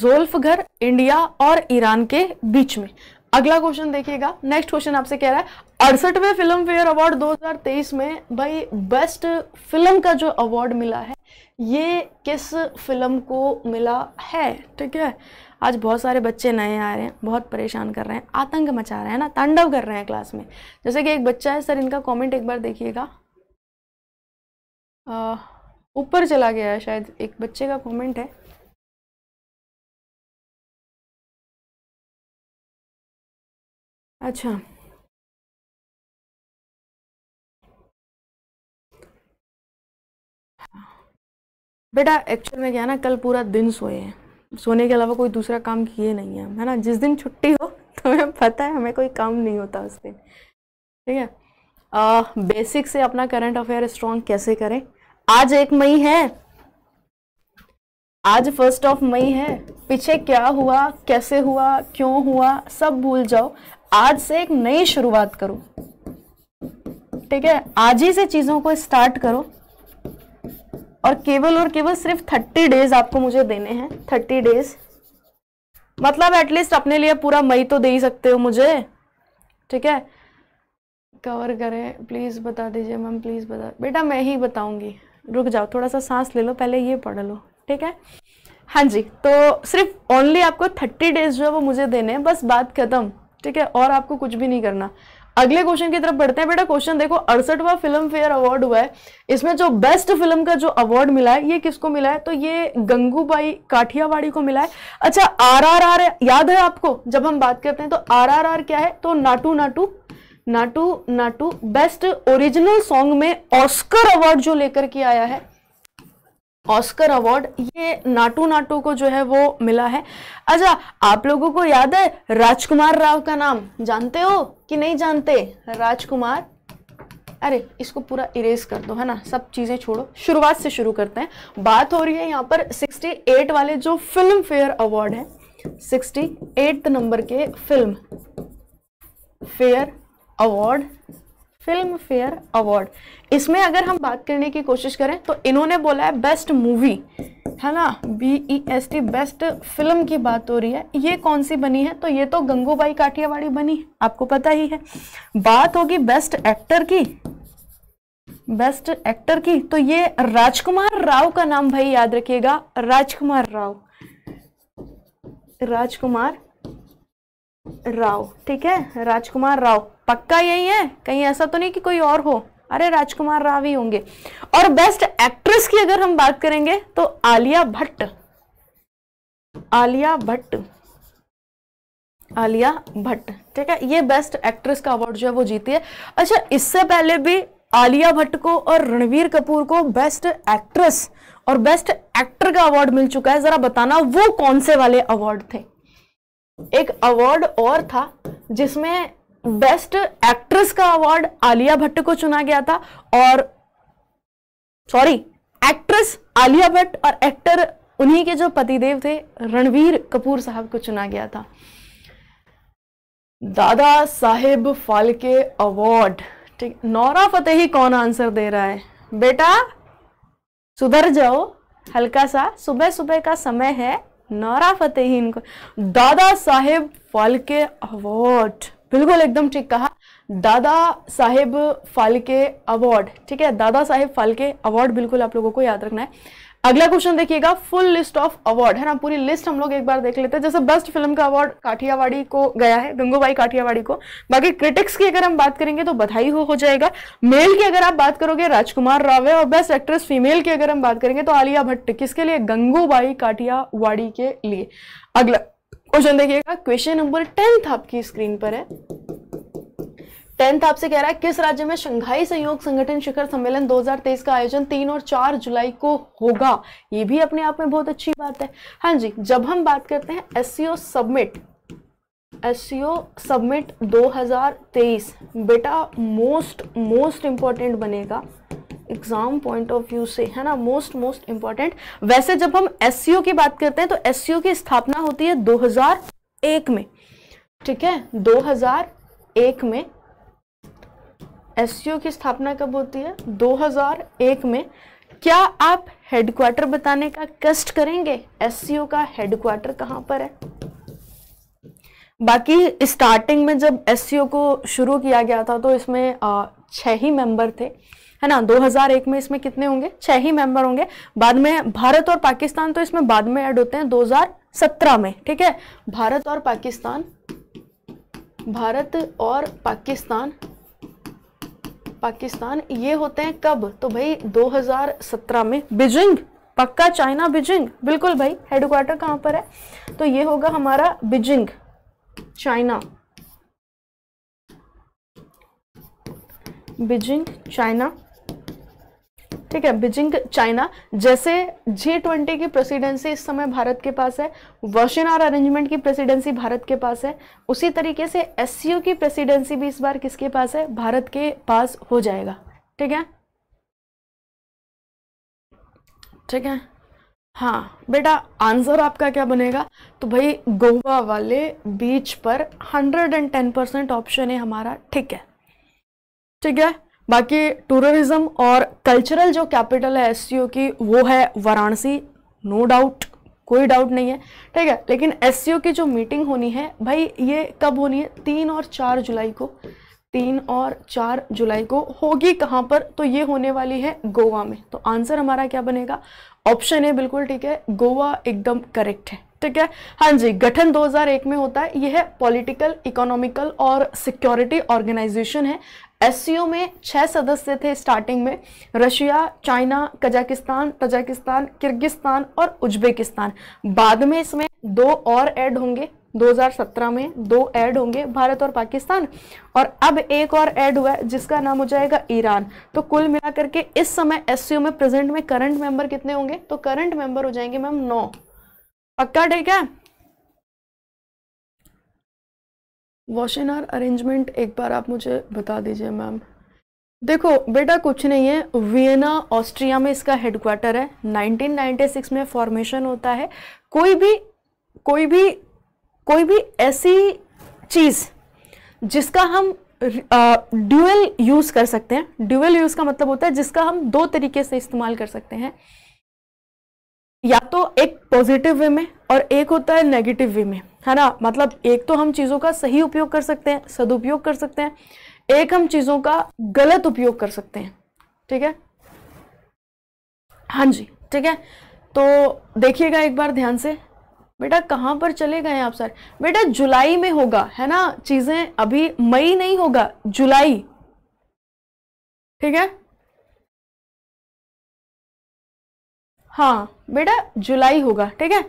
[SPEAKER 2] जोल्फ घर इंडिया और ईरान के बीच में अगला क्वेश्चन देखिएगा नेक्स्ट क्वेश्चन आपसे कह रहा है अड़सठवें फिल्म फेयर अवार्ड 2023 में भाई बेस्ट फिल्म का जो अवार्ड मिला है ये किस फिल्म को मिला है ठीक है आज बहुत सारे बच्चे नए आ रहे हैं बहुत परेशान कर रहे हैं आतंक मचा रहे हैं ना तांडव कर रहे हैं क्लास में जैसे कि एक बच्चा है सर इनका कॉमेंट एक बार देखिएगा
[SPEAKER 1] ऊपर चला गया है शायद एक बच्चे का कॉमेंट है अच्छा बेटा एक्चुअल में क्या ना कल पूरा दिन सोए हैं
[SPEAKER 2] सोने के अलावा कोई दूसरा काम किए नहीं है है ना जिस दिन छुट्टी हो तुम्हें तो पता है हमें कोई काम नहीं होता उस दिन ठीक है आ, बेसिक से अपना करंट अफेयर स्ट्रांग कैसे करें आज एक मई है आज फर्स्ट ऑफ मई है पीछे क्या हुआ कैसे हुआ क्यों हुआ सब भूल जाओ आज से एक नई शुरुआत करो ठीक है आज ही से चीज़ों को स्टार्ट करो और केवल और केवल सिर्फ थर्टी डेज आपको मुझे देने हैं थर्टी डेज मतलब एटलीस्ट अपने लिए पूरा मई तो दे ही सकते हो मुझे ठीक है कवर करें प्लीज़ बता दीजिए मैम प्लीज़ बता बेटा मैं ही बताऊंगी रुक जाओ थोड़ा सा सांस ले लो पहले ये पढ़ लो ठीक है हाँ जी तो सिर्फ ओनली आपको थर्टी डेज जो है वो मुझे देने हैं बस बात ख़त्म ठीक है और आपको कुछ भी नहीं करना अगले क्वेश्चन की तरफ बढ़ते हैं बेटा क्वेश्चन देखो अड़सठवा फिल्म फेयर अवार्ड हुआ है इसमें जो बेस्ट फिल्म का जो अवार्ड मिला है ये किसको मिला है तो ये गंगूबाई काठियावाड़ी को मिला है अच्छा आरआरआर याद है आपको जब हम बात करते हैं तो आरआरआर क्या है तो Naatu Naatu Naatu Naatu best original song में ऑस्कर अवार्ड जो लेकर के आया है ऑस्कर अवार्ड ये नाटू नाटू को जो है वो मिला है अच्छा आप लोगों को याद है राजकुमार राव का नाम जानते हो कि नहीं जानते राजकुमार अरे इसको पूरा इरेज कर दो है ना सब चीज़ें छोड़ो शुरुआत से शुरू करते हैं बात हो रही है यहाँ पर 68 वाले जो फिल्म फेयर अवार्ड है 68 नंबर के Filmfare award Filmfare award इसमें अगर हम बात करने की कोशिश करें तो इन्होंने बोला है बेस्ट मूवी है ना B E S T best film की बात हो रही है ये कौन सी बनी है तो ये तो गंगूबाई काठियावाड़ी बनी आपको पता ही है बात होगी बेस्ट एक्टर की बेस्ट एक्टर की तो ये राजकुमार राव का नाम भाई याद रखिएगा राजकुमार राव राजकुमार राव ठीक है राजकुमार राव पक्का यही है कहीं ऐसा तो नहीं कि कोई और हो अरे राजकुमार राव ही होंगे और बेस्ट एक्ट्रेस की अगर हम बात करेंगे तो आलिया भट्ट आलिया भट्ट आलिया भट्ट ठीक है ये बेस्ट एक्ट्रेस का अवार्ड जो है वो जीती है अच्छा इससे पहले भी आलिया भट्ट को और रणवीर कपूर को बेस्ट एक्ट्रेस और बेस्ट एक्टर का अवार्ड मिल चुका है जरा बताना वो कौन से वाले अवार्ड थे एक अवार्ड और था जिसमें बेस्ट एक्ट्रेस का अवार्ड आलिया भट्ट को चुना गया था और सॉरी एक्ट्रेस आलिया भट्ट और एक्टर उन्हीं के जो पतिदेव थे रणवीर कपूर साहब को चुना गया था दादा साहेब फालके अवार्ड ठीक नौरा फतेही कौन आंसर दे रहा है बेटा सुधर जाओ हल्का सा सुबह सुबह का समय है नौरा फतेही इनको दादा साहेब फालके अवार्ड बिल्कुल एकदम ठीक कहा दादा साहेब फालके अवार्ड ठीक है दादा साहेब फालके अवार्ड बिल्कुल आप लोगों को याद रखना है अगला क्वेश्चन देखिएगा फुल लिस्ट ऑफ अवार्ड है ना पूरी लिस्ट हम लोग एक बार देख लेते हैं जैसे बेस्ट फिल्म का अवार्ड काठियावाड़ी को गया है गंगूबाई काठियावाड़ी को बाकी क्रिटिक्स की अगर हम बात करेंगे तो बधाई हो हो जाएगा मेल की अगर आप बात करोगे राजकुमार रावे और बेस्ट एक्ट्रेस फीमेल की अगर हम बात करेंगे तो आलिया भट्ट किसके लिए गंगोबाई काठियावाड़ी के लिए अगला क्वेश्चन देखिएगा क्वेश्चन नंबर टेंथ आपकी स्क्रीन पर है टेंथ आपसे कह रहा है किस राज्य में शंघाई सहयोग संगठन शिखर सम्मेलन 2023 का आयोजन 3 और 4 जुलाई को होगा ये भी अपने आप में बहुत अच्छी बात है हाँ जी जब हम बात करते हैं एस सबमिट एस सबमिट 2023 बेटा मोस्ट मोस्ट इंपॉर्टेंट बनेगा एग्जाम पॉइंट ऑफ व्यू से है ना मोस्ट मोस्ट इंपॉर्टेंट वैसे जब हम एस की बात करते हैं तो एस की स्थापना होती है 2001 में ठीक है 2001 में एस की स्थापना कब होती है 2001 में क्या आप हेडक्वार्टर बताने का कष्ट करेंगे एस का हेडक्वार्टर कहां पर है बाकी स्टार्टिंग में जब एस को शुरू किया गया था तो इसमें छह ही मेंबर थे है ना 2001 में इसमें कितने होंगे छह ही मेंबर होंगे बाद में भारत और पाकिस्तान तो इसमें बाद में ऐड होते हैं 2017 में ठीक है भारत और पाकिस्तान भारत और पाकिस्तान पाकिस्तान ये होते हैं कब तो भाई 2017 में बीजिंग पक्का चाइना बीजिंग बिल्कुल भाई हेडक्वार्टर कहां पर है तो ये होगा हमारा बीजिंग चाइना बीजिंग चाइना ठीक है बीजिंग चाइना जैसे जी ट्वेंटी की प्रेसिडेंसी इस समय भारत के पास है आर अरेंजमेंट की प्रेसिडेंसी भारत के पास है उसी तरीके से एस की प्रेसिडेंसी भी इस बार किसके पास है भारत के पास हो जाएगा ठीक है ठीक है हाँ बेटा आंसर आपका क्या बनेगा तो भाई गोवा वाले बीच पर 110 परसेंट ऑप्शन है हमारा ठीक है ठीक है बाकी टूरिज्म और कल्चरल जो कैपिटल है एस की वो है वाराणसी नो डाउट कोई डाउट नहीं है ठीक है लेकिन एस की जो मीटिंग होनी है भाई ये कब होनी है तीन और चार जुलाई को तीन और चार जुलाई को होगी कहाँ पर तो ये होने वाली है गोवा में तो आंसर हमारा क्या बनेगा ऑप्शन है बिल्कुल ठीक है गोवा एकदम करेक्ट है ठीक है हाँ जी गठन 2001 में होता है यह है पॉलिटिकल इकोनॉमिकल और सिक्योरिटी ऑर्गेनाइजेशन है एस में छः सदस्य थे स्टार्टिंग में Russia China Kazakhstan Tajikistan Kyrgyzstan और उज्बेकिस्तान बाद में इसमें दो और ऐड होंगे 2017 में दो ऐड होंगे भारत और पाकिस्तान और अब एक और ऐड हुआ है जिसका नाम हो जाएगा ईरान तो कुल मिलाकर के इस समय एस में प्रेजेंट में करंट मेंबर कितने होंगे तो करंट मेंबर हो जाएंगे मैम नौ पक्का ठीक है वॉश इन आर अरेंजमेंट एक बार आप मुझे बता दीजिए मैम देखो बेटा कुछ नहीं है वियना ऑस्ट्रिया में इसका हेडक्वार्टर है 1996 में फॉर्मेशन होता है कोई भी कोई भी कोई भी ऐसी चीज़ जिसका हम ड्यूअल यूज़ कर सकते हैं ड्यूअल यूज़ का मतलब होता है जिसका हम दो तरीके से इस्तेमाल कर सकते हैं या तो एक पॉजिटिव वे में और एक होता है नेगेटिव वे में है ना मतलब एक तो हम चीज़ों का सही उपयोग कर सकते हैं सदुपयोग कर सकते हैं एक हम चीज़ों का गलत उपयोग कर सकते हैं ठीक है हाँ जी ठीक है तो देखिएगा एक बार ध्यान से बेटा कहाँ पर चले गए आप सर बेटा जुलाई में होगा है ना चीज़ें अभी मई नहीं
[SPEAKER 3] होगा जुलाई ठीक है हाँ बेटा जुलाई होगा ठीक है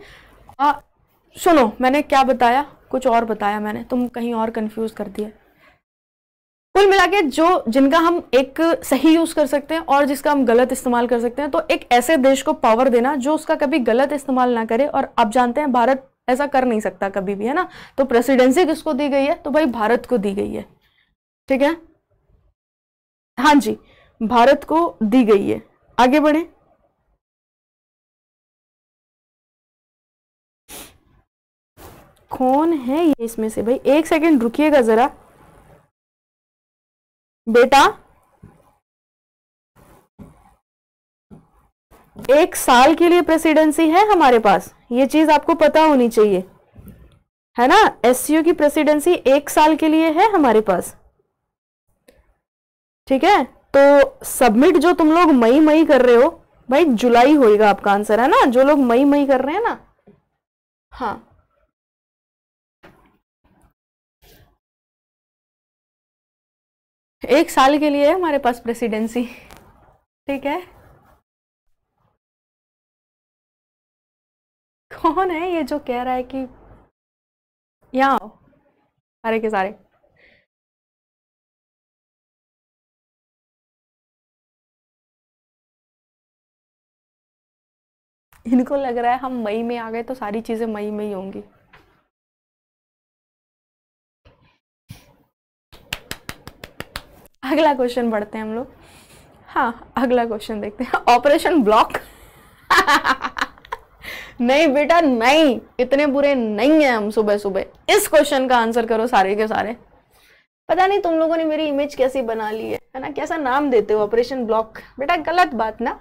[SPEAKER 2] सुनो मैंने क्या बताया कुछ और बताया मैंने तुम कहीं और कंफ्यूज कर दिए कुल मिला के जो जिनका हम एक सही यूज कर सकते हैं और जिसका हम गलत इस्तेमाल कर सकते हैं तो एक ऐसे देश को पावर देना जो उसका कभी गलत इस्तेमाल ना करे और आप जानते हैं भारत ऐसा कर नहीं सकता कभी भी है ना तो प्रेसिडेंसी किसको दी गई है तो भाई भारत को दी गई है
[SPEAKER 1] ठीक है हाँ जी भारत को दी गई है आगे बढ़े
[SPEAKER 3] कौन है ये इसमें से भाई एक सेकंड रुकिएगा जरा बेटा एक साल के लिए प्रेसिडेंसी है हमारे पास ये चीज आपको पता होनी
[SPEAKER 2] चाहिए है ना एस की प्रेसिडेंसी एक साल के लिए है हमारे पास ठीक है तो सबमिट जो तुम लोग मई मई कर रहे
[SPEAKER 3] हो भाई जुलाई होएगा आपका आंसर है ना जो लोग मई मई कर रहे हैं ना हाँ एक साल के लिए हमारे पास प्रेसिडेंसी ठीक है
[SPEAKER 1] कौन है ये जो कह रहा है कि यहाँ आओ सारे के सारे इनको लग रहा है हम मई में आ गए तो सारी चीज़ें मई में ही
[SPEAKER 3] होंगी अगला क्वेश्चन बढ़ते हैं हम लोग हाँ अगला क्वेश्चन देखते हैं
[SPEAKER 2] ऑपरेशन ब्लॉक नहीं बेटा नहीं इतने बुरे नहीं है हम सुबह सुबह इस क्वेश्चन का आंसर करो सारे के सारे पता नहीं तुम लोगों ने मेरी इमेज कैसी बना ली है है ना कैसा नाम देते हो ऑपरेशन ब्लॉक बेटा गलत बात ना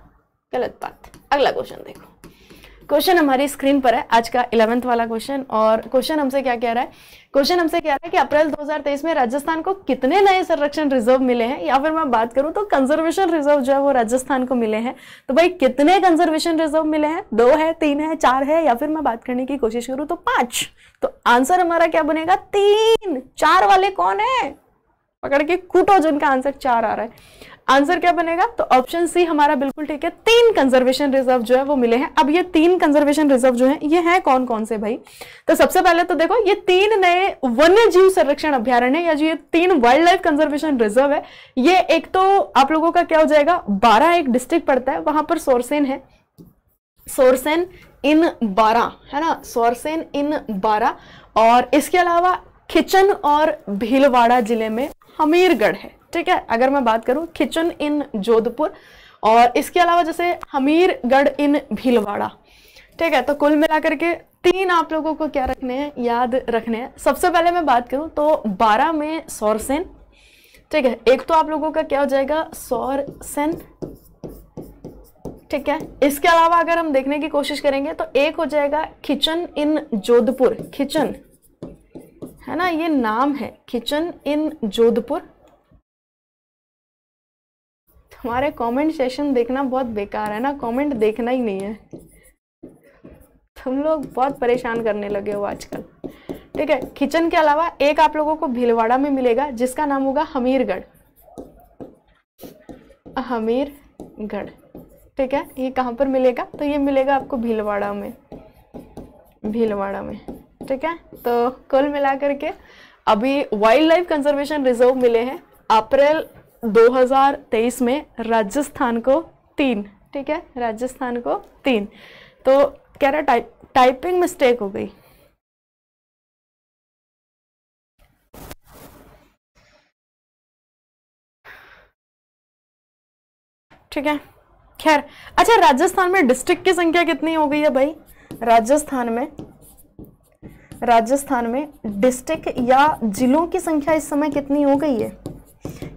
[SPEAKER 2] गलत बात अगला क्वेश्चन देखो क्वेश्चन हमारी स्क्रीन पर है आज का इलेवेंथ वाला क्वेश्चन और क्वेश्चन हमसे क्या कह रहा है क्वेश्चन हमसे कह रहा है कि अप्रैल 2023 में राजस्थान को कितने नए संरक्षण रिजर्व मिले हैं या फिर मैं बात करूं तो कंजर्वेशन रिजर्व जो है वो राजस्थान को मिले हैं तो भाई कितने कंजर्वेशन रिजर्व मिले हैं दो है तीन है चार है या फिर मैं बात करने की कोशिश करूं तो पांच तो आंसर हमारा क्या बनेगा तीन चार वाले कौन है पकड़ के कूटो जिनका आंसर चार आ रहा है आंसर क्या बनेगा तो ऑप्शन सी हमारा बिल्कुल ठीक है तीन कंजर्वेशन रिजर्व जो है वो मिले हैं अब ये तीन कंजर्वेशन रिजर्व जो है ये हैं कौन कौन से भाई तो सबसे पहले तो देखो ये तीन नए वन्य जीव संरक्षण अभ्यारण्य या जो ये तीन वाइल्ड लाइफ कंजर्वेशन रिजर्व है ये एक तो आप लोगों का क्या हो जाएगा बारह एक डिस्ट्रिक्ट पड़ता है वहां पर सोरसेन है सोरसेन इन बारह है ना सोरसेन इन बारह और इसके अलावा खिचन और भीलवाड़ा जिले में हमीरगढ़ है ठीक है अगर मैं बात करूँ खिचन इन जोधपुर और इसके अलावा जैसे हमीरगढ़ इन भीलवाड़ा ठीक है तो कुल मिलाकर के तीन आप लोगों को क्या रखने हैं याद रखने हैं सबसे पहले मैं बात करूँ तो बारह में सौरसेन ठीक है एक तो आप लोगों का क्या हो जाएगा सौरसेन ठीक है इसके अलावा अगर हम देखने की कोशिश करेंगे तो एक हो जाएगा खिचन इन जोधपुर खिचन है ना ये नाम है खिचन इन जोधपुर हमारे कमेंट सेशन देखना बहुत बेकार है ना कमेंट देखना ही नहीं है तुम लोग बहुत परेशान करने लगे हो आजकल ठीक है किचन के अलावा एक आप लोगों को भीलवाड़ा में मिलेगा जिसका नाम होगा हमीरगढ़ हमीरगढ़ ठीक है ये कहाँ पर मिलेगा तो ये मिलेगा आपको भीलवाड़ा में भीलवाड़ा में ठीक है तो कुल मिला करके अभी वाइल्ड लाइफ कंजर्वेशन रिजर्व मिले हैं अप्रैल 2023 में राजस्थान को तीन
[SPEAKER 3] ठीक है राजस्थान को तीन तो कह रहा टाइप टाइपिंग मिस्टेक हो गई
[SPEAKER 1] ठीक है खैर
[SPEAKER 3] अच्छा राजस्थान में डिस्ट्रिक्ट की संख्या कितनी हो गई है भाई राजस्थान में
[SPEAKER 2] राजस्थान में डिस्ट्रिक्ट या जिलों की संख्या इस समय कितनी हो गई है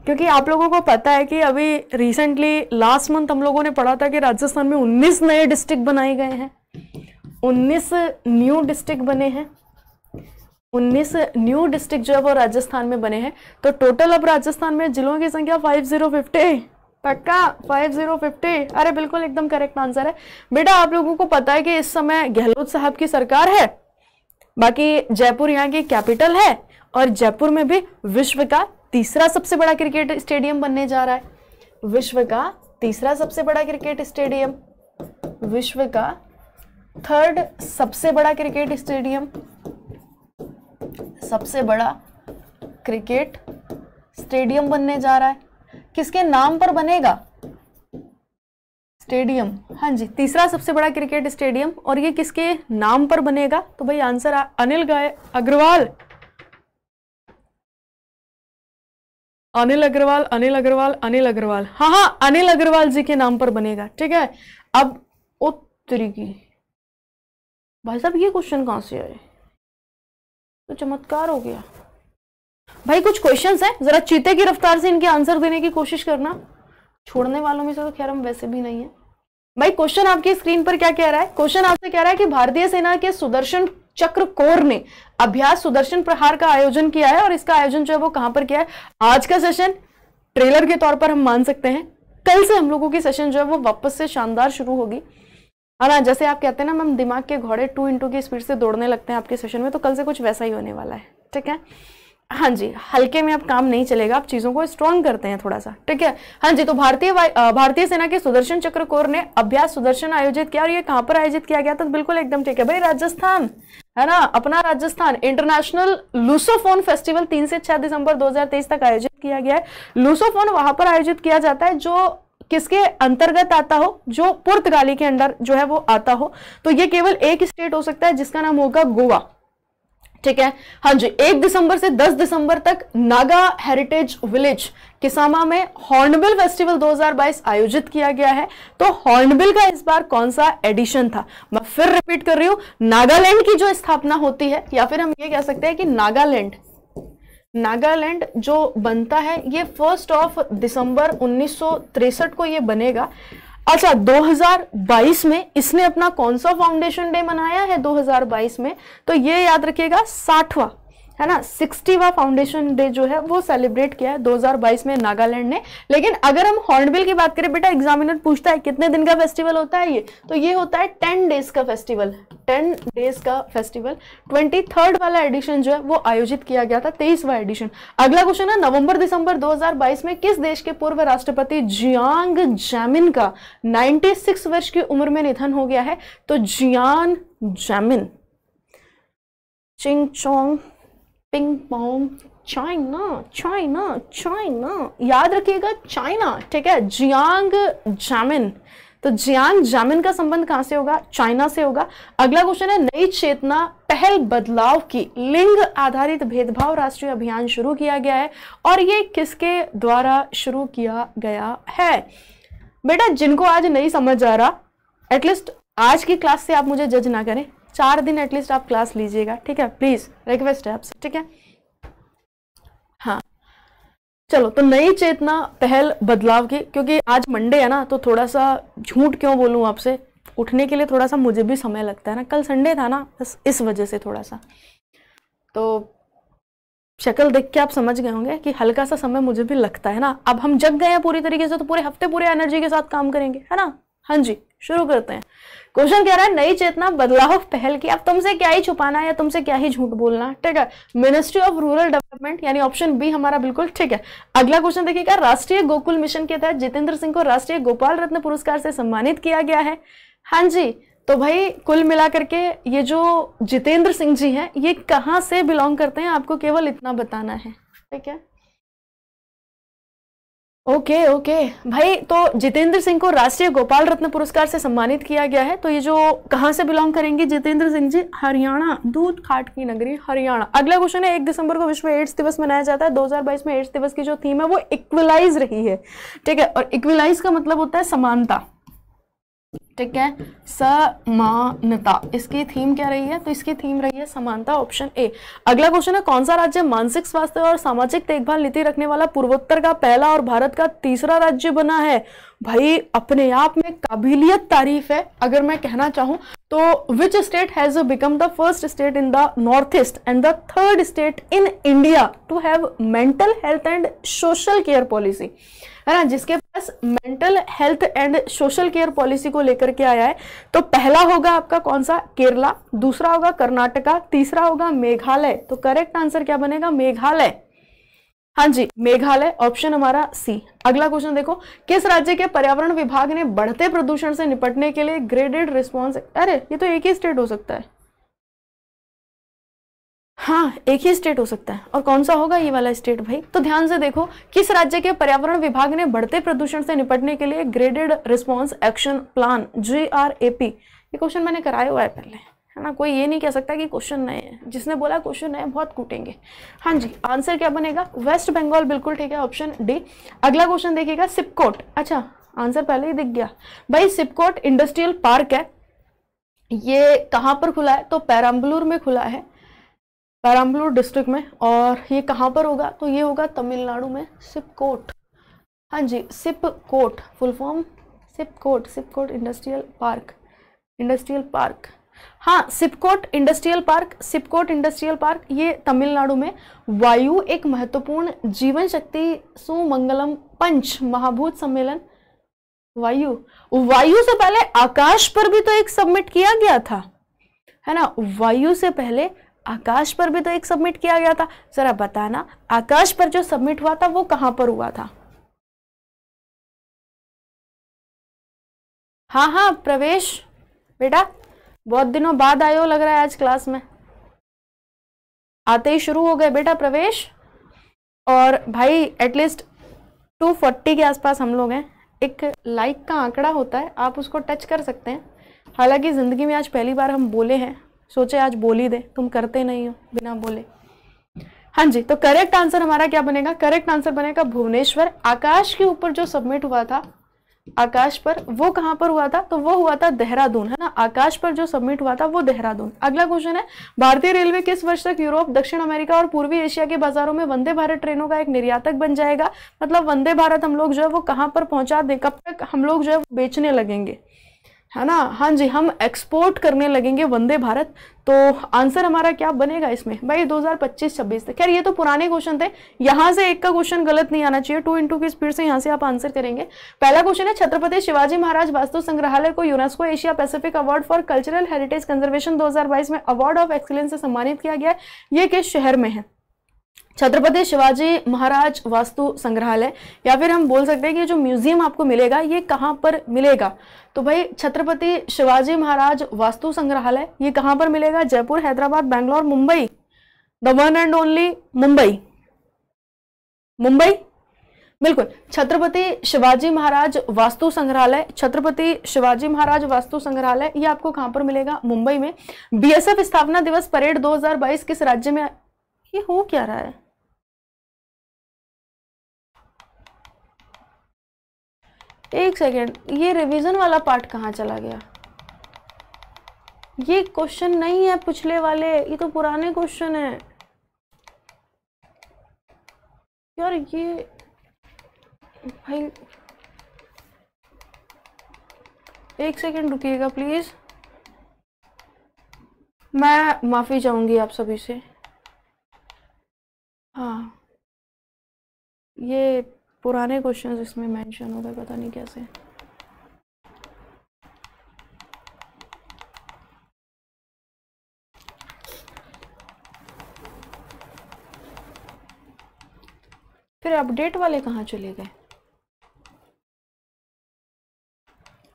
[SPEAKER 2] क्योंकि आप लोगों को पता है कि अभी रिसेंटली लास्ट मंथ हम लोगों ने पढ़ा था कि राजस्थान में 19 नए डिस्ट्रिक्ट बनाए गए हैं 19 न्यू डिस्ट्रिक्ट बने हैं 19 न्यू डिस्ट्रिक्ट जो है वो राजस्थान में बने हैं तो टोटल अब राजस्थान में जिलों की संख्या फिफ्टी पक्का 5050 अरे बिल्कुल एकदम करेक्ट आंसर है बेटा आप लोगों को पता है कि इस समय गहलोत साहब की सरकार है बाकी जयपुर यहाँ की कैपिटल है और जयपुर में भी विश्व का तीसरा सबसे बड़ा क्रिकेट स्टेडियम बनने जा रहा है विश्व का तीसरा सबसे बड़ा क्रिकेट स्टेडियम विश्व का थर्ड सबसे बड़ा क्रिकेट स्टेडियम सबसे बड़ा क्रिकेट स्टेडियम बनने जा रहा है किसके नाम पर बनेगा स्टेडियम हाँ जी तीसरा सबसे बड़ा क्रिकेट स्टेडियम और ये किसके नाम पर बनेगा तो भाई आंसर अनिल गाय अग्रवाल अनिल अग्रवाल अनिल अग्रवाल अनिल अग्रवाल हाँ हाँ अनिल अग्रवाल जी के नाम पर बनेगा ठीक है
[SPEAKER 3] अब उत्तरी की भाई साहब ये क्वेश्चन कहाँ से आए तो चमत्कार हो गया भाई कुछ क्वेश्चन है जरा
[SPEAKER 2] चीते की रफ्तार से इनके आंसर देने की कोशिश करना छोड़ने वालों में से तो खैर हम वैसे भी नहीं है भाई क्वेश्चन आपकी स्क्रीन पर क्या कह रहा है क्वेश्चन आपसे कह रहा है कि भारतीय सेना के सुदर्शन चक्र कोर ने अभ्यास सुदर्शन प्रहार का आयोजन किया है और इसका आयोजन जो है वो कहां पर किया है आज का सेशन ट्रेलर के तौर पर हम मान सकते हैं कल से हम लोगों की सेशन जो है वो वापस से शानदार शुरू होगी है हाँ, ना जैसे आप कहते हैं ना मैम दिमाग के घोड़े टू इंटू की स्पीड से दौड़ने लगते हैं आपके सेशन में तो कल से कुछ वैसा ही होने वाला है ठीक है हाँ जी हल्के में अब काम नहीं चलेगा आप चीज़ों को स्ट्रॉन्ग करते हैं थोड़ा सा ठीक है हाँ जी तो भारतीय भारतीय सेना के सुदर्शन चक्र कोर ने अभ्यास सुदर्शन आयोजित किया और ये कहाँ पर आयोजित किया गया तो बिल्कुल एकदम ठीक है भाई राजस्थान है ना अपना राजस्थान इंटरनेशनल लूसोफोन फेस्टिवल तीन से छह दिसंबर दो तक आयोजित किया गया है लूसोफोन वहां पर आयोजित किया जाता है जो किसके अंतर्गत आता हो जो पुर्तगाली के अंडर जो है वो आता हो तो ये केवल एक स्टेट हो सकता है जिसका नाम होगा गोवा ठीक है हाँ जी एक दिसंबर से 10 दिसंबर तक नागा हेरिटेज विलेज किसामा में हॉर्नबिल फेस्टिवल 2022 आयोजित किया गया है तो हॉर्नबिल का इस बार कौन सा एडिशन था मैं फिर रिपीट कर रही हूं नागालैंड की जो स्थापना होती है या फिर हम ये कह सकते हैं कि नागालैंड नागालैंड जो बनता है ये फर्स्ट ऑफ दिसंबर उन्नीस को ये बनेगा अच्छा 2022 में इसने अपना कौन सा फाउंडेशन डे मनाया है 2022 में तो ये याद रखिएगा साठवां है ना सिक्सटीवा फाउंडेशन डे जो है वो सेलिब्रेट किया है 2022 में नागालैंड ने लेकिन अगर हम हॉर्नबिल की बात करें बेटा एग्जामिनर पूछता है कितने दिन का फेस्टिवल होता है ये तो ये होता है टेन डेज का फेस्टिवल टेन डेज का फेस्टिवल ट्वेंटी थर्ड वाला एडिशन जो है वो आयोजित किया गया था तेईसवा एडिशन अगला क्वेश्चन है नवंबर दिसंबर 2022 में किस देश के पूर्व राष्ट्रपति जियांग जैमिन का 96 वर्ष की उम्र में निधन हो गया है तो Jiang Zemin ching chong ping pong China China China याद रखिएगा चाइना ठीक है जियांग जामिन तो जियांग जामिन का संबंध कहां से होगा चाइना से होगा अगला क्वेश्चन है नई चेतना पहल बदलाव की लिंग आधारित भेदभाव राष्ट्रीय अभियान शुरू किया गया है और ये किसके द्वारा शुरू किया गया है बेटा जिनको आज नहीं समझ आ रहा एटलीस्ट आज की क्लास से आप मुझे जज ना करें चार दिन एटलीस्ट आप क्लास लीजिएगा ठीक है प्लीज़ रिक्वेस्ट है आपसे ठीक है हाँ चलो तो नई चेतना पहल बदलाव की क्योंकि आज मंडे है ना तो थोड़ा सा झूठ क्यों बोलूँ आपसे उठने के लिए थोड़ा सा मुझे भी समय लगता है ना कल संडे था ना बस इस वजह से थोड़ा सा तो शक्ल देख के आप समझ गए होंगे कि हल्का सा समय मुझे भी लगता है ना अब हम जग गए हैं पूरी तरीके से तो पूरे हफ्ते पूरे एनर्जी के साथ काम करेंगे है ना हाँ जी शुरू करते हैं क्वेश्चन कह रहा है नई चेतना बदलाव पहल की अब तुमसे क्या ही छुपाना या तुमसे क्या ही झूठ बोलना ठीक है मिनिस्ट्री ऑफ रूरल डेवलपमेंट यानी ऑप्शन बी हमारा बिल्कुल ठीक है अगला क्वेश्चन देखिएगा राष्ट्रीय गोकुल मिशन के तहत जितेंद्र सिंह को राष्ट्रीय गोपाल रत्न पुरस्कार से सम्मानित किया गया है हाँ जी तो भाई कुल मिला करके ये जो जितेंद्र सिंह जी हैं ये कहाँ से बिलोंग करते हैं आपको केवल इतना बताना है ठीक है
[SPEAKER 3] ओके okay, ओके okay. भाई तो जितेंद्र सिंह को राष्ट्रीय गोपाल रत्न
[SPEAKER 2] पुरस्कार से सम्मानित किया गया है तो ये जो कहाँ से बिलोंग करेंगे जितेंद्र सिंह जी हरियाणा दूध खाट की नगरी हरियाणा अगला क्वेश्चन है एक दिसंबर को विश्व एड्स दिवस मनाया जाता है 2022 में एड्स दिवस की जो थीम है वो इक्वलाइज रही है ठीक है और इक्वलाइज का मतलब होता है समानता ठीक है समानता इसकी थीम क्या रही है तो इसकी थीम रही है समानता ऑप्शन ए अगला क्वेश्चन है कौन सा राज्य मानसिक स्वास्थ्य और सामाजिक देखभाल नीति रखने वाला पूर्वोत्तर का पहला और भारत का तीसरा राज्य बना है भाई अपने आप में काबिलियत तारीफ है अगर मैं कहना चाहूँ तो which state has become the first state in the north east and the third state in India to have mental health and social care policy है ना जिसके पास mental health and social care policy को लेकर के आया है तो पहला होगा आपका कौन सा केरला दूसरा होगा कर्नाटका तीसरा होगा मेघालय तो करेक्ट आंसर क्या बनेगा मेघालय हाँ जी मेघालय ऑप्शन हमारा सी अगला क्वेश्चन देखो किस राज्य के पर्यावरण विभाग ने बढ़ते प्रदूषण से निपटने के लिए ग्रेडेड रिस्पॉन्स अरे ये तो एक ही स्टेट हो सकता है हाँ एक ही स्टेट हो सकता है और कौन सा होगा ये वाला स्टेट भाई तो ध्यान से देखो किस राज्य के पर्यावरण विभाग ने बढ़ते प्रदूषण से निपटने के लिए graded response action plan G R A P ये क्वेश्चन मैंने कराया हुआ है पहले है ना कोई ये नहीं कह सकता कि क्वेश्चन नए है जिसने बोला क्वेश्चन नए बहुत कूटेंगे हाँ जी आंसर क्या बनेगा वेस्ट बंगाल बिल्कुल ठीक है ऑप्शन डी अगला क्वेश्चन देखिएगा सिपकोट अच्छा आंसर पहले ही दिख गया भाई सिपकोट इंडस्ट्रियल पार्क है ये कहाँ पर खुला है तो पैराम्बलूर में खुला है पेरम्बलूर डिस्ट्रिक्ट में और ये कहाँ पर होगा तो ये होगा तमिलनाडु में सिपकोट हाँ जी SIPCOT full form SIPCOT SIPCOT industrial park industrial park हाँ SIPCOT industrial park SIPCOT industrial park ये तमिलनाडु में वायु एक महत्वपूर्ण जीवन शक्ति सुमंगलम पंच महाभूत सम्मेलन वायु वायु से पहले आकाश पर भी तो एक सबमिट किया गया था है ना वायु से पहले
[SPEAKER 3] आकाश पर भी तो एक सबमिट किया गया था ज़रा बताना आकाश पर जो सबमिट हुआ था वो कहां पर हुआ था हाँ हाँ प्रवेश बेटा बहुत दिनों बाद आयो लग रहा है आज क्लास में
[SPEAKER 2] आते ही शुरू हो गए बेटा प्रवेश और भाई एटलीस्ट 240 के आसपास हम लोग हैं एक लाइक का आंकड़ा होता है आप उसको टच कर सकते हैं हालांकि ज़िंदगी में आज पहली बार हम बोले हैं सोचे आज बोल ही दे तुम करते नहीं हो बिना बोले हाँ जी तो करेक्ट आंसर हमारा क्या बनेगा करेक्ट आंसर बनेगा भुवनेश्वर आकाश के ऊपर जो सबमिट हुआ था आकाश पर वो कहां पर हुआ था तो वो हुआ था देहरादून है ना आकाश पर जो सबमिट हुआ था वो देहरादून अगला क्वेश्चन है भारतीय रेलवे किस वर्ष तक यूरोप दक्षिण अमेरिका और पूर्वी एशिया के बाजारों में वंदे भारत ट्रेनों का एक निर्यातक बन जाएगा मतलब वंदे भारत हम लोग जो है वो कहाँ पर पहुंचा दें कब तक हम लोग जो है बेचने लगेंगे है ना हाँ जी हम एक्सपोर्ट करने लगेंगे वंदे भारत तो आंसर हमारा क्या बनेगा इसमें भाई 2025-26 तक खैर ये तो पुराने क्वेश्चन थे यहाँ से एक का क्वेश्चन गलत नहीं आना चाहिए टू इन टू की स्पीड से यहाँ से आप आंसर करेंगे पहला क्वेश्चन है छत्रपति शिवाजी महाराज वास्तु संग्रहालय को UNESCO Asia Pacific award for cultural heritage conservation दो में अवार्ड ऑफ एक्सीलेंस से सम्मानित किया गया है ये किस शहर में है छत्रपति शिवाजी महाराज वास्तु संग्रहालय या फिर हम बोल सकते हैं कि जो म्यूजियम आपको मिलेगा ये कहाँ पर मिलेगा तो भाई छत्रपति शिवाजी महाराज वास्तु संग्रहालय ये कहाँ पर मिलेगा Jaipur Hyderabad Bangalore Mumbai the one and only Mumbai Mumbai बिल्कुल छत्रपति शिवाजी महाराज वास्तु संग्रहालय छत्रपति शिवाजी महाराज वास्तु संग्रहालय ये आपको कहां पर मिलेगा मुंबई में बीएसएफ स्थापना दिवस परेड
[SPEAKER 3] 2022 किस राज्य में ये हो क्या रहा है एक सेकेंड ये रिवीजन वाला पार्ट
[SPEAKER 2] कहाँ चला गया ये क्वेश्चन नहीं है पिछले वाले ये तो पुराने क्वेश्चन है यार ये भाई
[SPEAKER 3] एक सेकेंड रुकिएगा प्लीज़ मैं माफ़ी चाहूंगी आप सभी से हाँ ये पुराने क्वेश्चंस इसमें मेंशन हो गए पता नहीं कैसे फिर अपडेट वाले कहाँ चले गए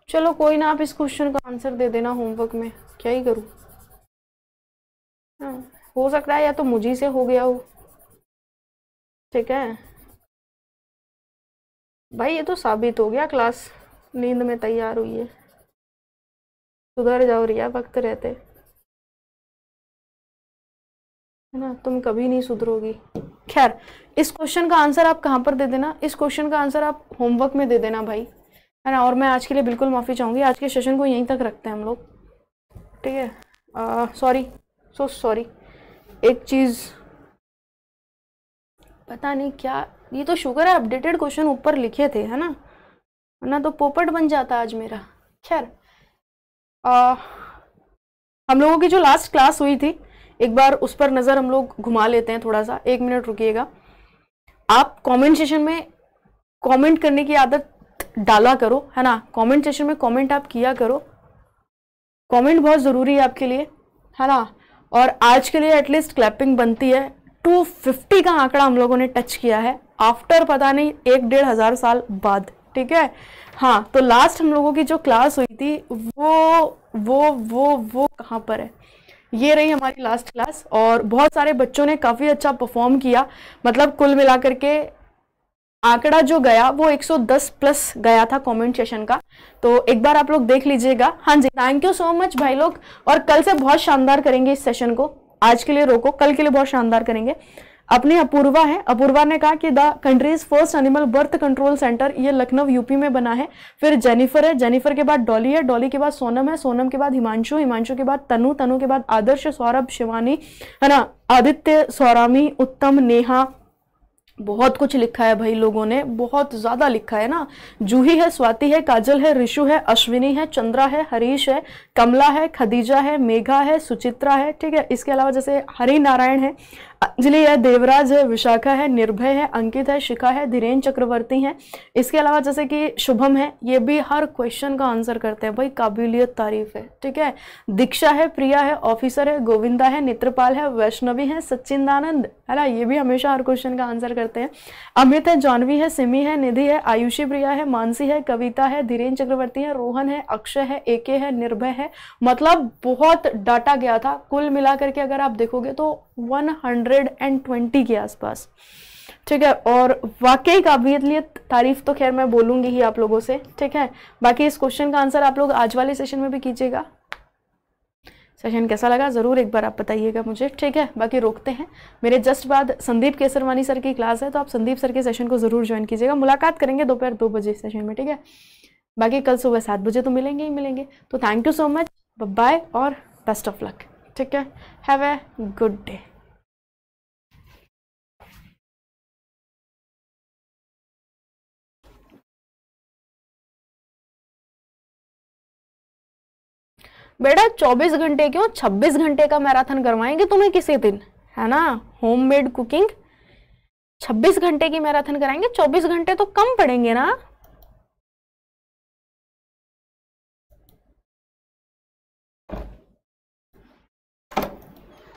[SPEAKER 3] चलो कोई ना आप इस क्वेश्चन का आंसर दे देना होमवर्क में क्या ही करूँ हाँ हो सकता है या तो मुझे से हो गया हो ठीक है भाई ये तो साबित हो गया क्लास नींद में तैयार हुई है सुधर जाओ रिया वक्त रहते है ना तुम कभी नहीं सुधरोगी खैर इस क्वेश्चन का आंसर आप कहाँ पर
[SPEAKER 2] दे देना इस क्वेश्चन का आंसर आप होमवर्क में दे देना भाई है ना और मैं आज के लिए बिल्कुल माफ़ी चाहूँगी आज के सेशन को यहीं तक रखते हैं हम लोग ठीक है सॉरी सो सॉरी एक चीज़ पता नहीं क्या ये तो शुगर है अपडेटेड क्वेश्चन ऊपर लिखे थे है ना ना तो पोपट बन जाता आज मेरा खैर हम लोगों की जो लास्ट क्लास हुई थी एक बार उस पर नज़र हम लोग घुमा लेते हैं थोड़ा सा एक मिनट रुकिएगा आप कमेंट सेशन में कमेंट करने की आदत डाला करो है ना कमेंट सेशन में कमेंट आप किया करो कमेंट बहुत ज़रूरी है आपके लिए है ना और आज के लिए एटलीस्ट क्लैपिंग बनती है 250 का आंकड़ा हम लोगों ने टच किया है आफ्टर पता नहीं एक डेढ़ हज़ार साल बाद ठीक है हाँ तो लास्ट हम लोगों की जो क्लास हुई थी वो वो वो वो कहाँ पर है ये रही हमारी लास्ट क्लास और बहुत सारे बच्चों ने काफ़ी अच्छा परफॉर्म किया मतलब कुल मिलाकर के आंकड़ा जो गया वो 110 प्लस गया था कमेंट सेशन का तो एक बार आप लोग देख लीजिएगा हाँ जी थैंक यू सो मच भाई लोग और कल से बहुत शानदार करेंगे इस सेशन को आज के लिए रोको कल के लिए बहुत शानदार करेंगे अपनी अपूर्वा है अपूर्वा ने कहा कि the country's first animal birth control centre ये लखनऊ यूपी में बना है फिर जेनिफर है जेनिफर के बाद डॉली है डॉली के बाद सोनम है सोनम के बाद हिमांशु हिमांशु के बाद तनु तनु के बाद आदर्श सौरभ शिवानी है ना आदित्य सौरामी उत्तम नेहा बहुत कुछ लिखा है भाई लोगों ने बहुत ज़्यादा लिखा है ना जूही है स्वाति है काजल है ऋषु है अश्विनी है चंद्रा है हरीश है कमला है खदीजा है मेघा है सुचित्रा है ठीक है इसके अलावा जैसे हरि नारायण है अंजलि है देवराज है विशाखा है निर्भय है अंकित है शिखा है धीरेन्द्र चक्रवर्ती हैं इसके अलावा जैसे कि शुभम है ये भी हर क्वेश्चन का आंसर करते हैं भाई काबिलियत तारीफ है ठीक है दीक्षा है प्रिया है ऑफिसर है गोविंदा है नेत्रपाल है वैष्णवी है सच्चिंदानंद है ना ये भी हमेशा हर क्वेश्चन का आंसर करते हैं अमित है जॉनवी है सिमी है निधि है आयुषी प्रिया है मानसी है कविता है धीरेन्द्र चक्रवर्ती है रोहन है अक्षय है ए है निर्भय है मतलब बहुत डाटा गया था कुल मिलाकर के अगर आप देखोगे तो वन हंड्रेड 120 के आसपास ठीक है और वाकई काबिलियत तारीफ तो खैर मैं बोलूंगी ही आप लोगों से ठीक है बाकी इस क्वेश्चन का आंसर आप लोग आज वाले सेशन में भी कीजिएगा सेशन कैसा लगा ज़रूर एक बार आप बताइएगा मुझे ठीक है बाकी रोकते हैं मेरे जस्ट बाद संदीप केसरवानी सर की क्लास है तो आप संदीप सर के सेशन को ज़रूर ज्वाइन कीजिएगा मुलाकात करेंगे दोपहर दो बजे सेशन में ठीक है बाकी कल सुबह सात बजे तो मिलेंगे ही
[SPEAKER 3] मिलेंगे तो thank you so much bye और बेस्ट ऑफ लक ठीक है हैव ए गुड
[SPEAKER 1] डे बेटा 24 घंटे क्यों 26 घंटे का मैराथन करवाएंगे तुम्हें
[SPEAKER 2] किसी
[SPEAKER 3] दिन है ना होममेड कुकिंग 26 घंटे की मैराथन कराएंगे
[SPEAKER 1] 24 घंटे तो कम पड़ेंगे ना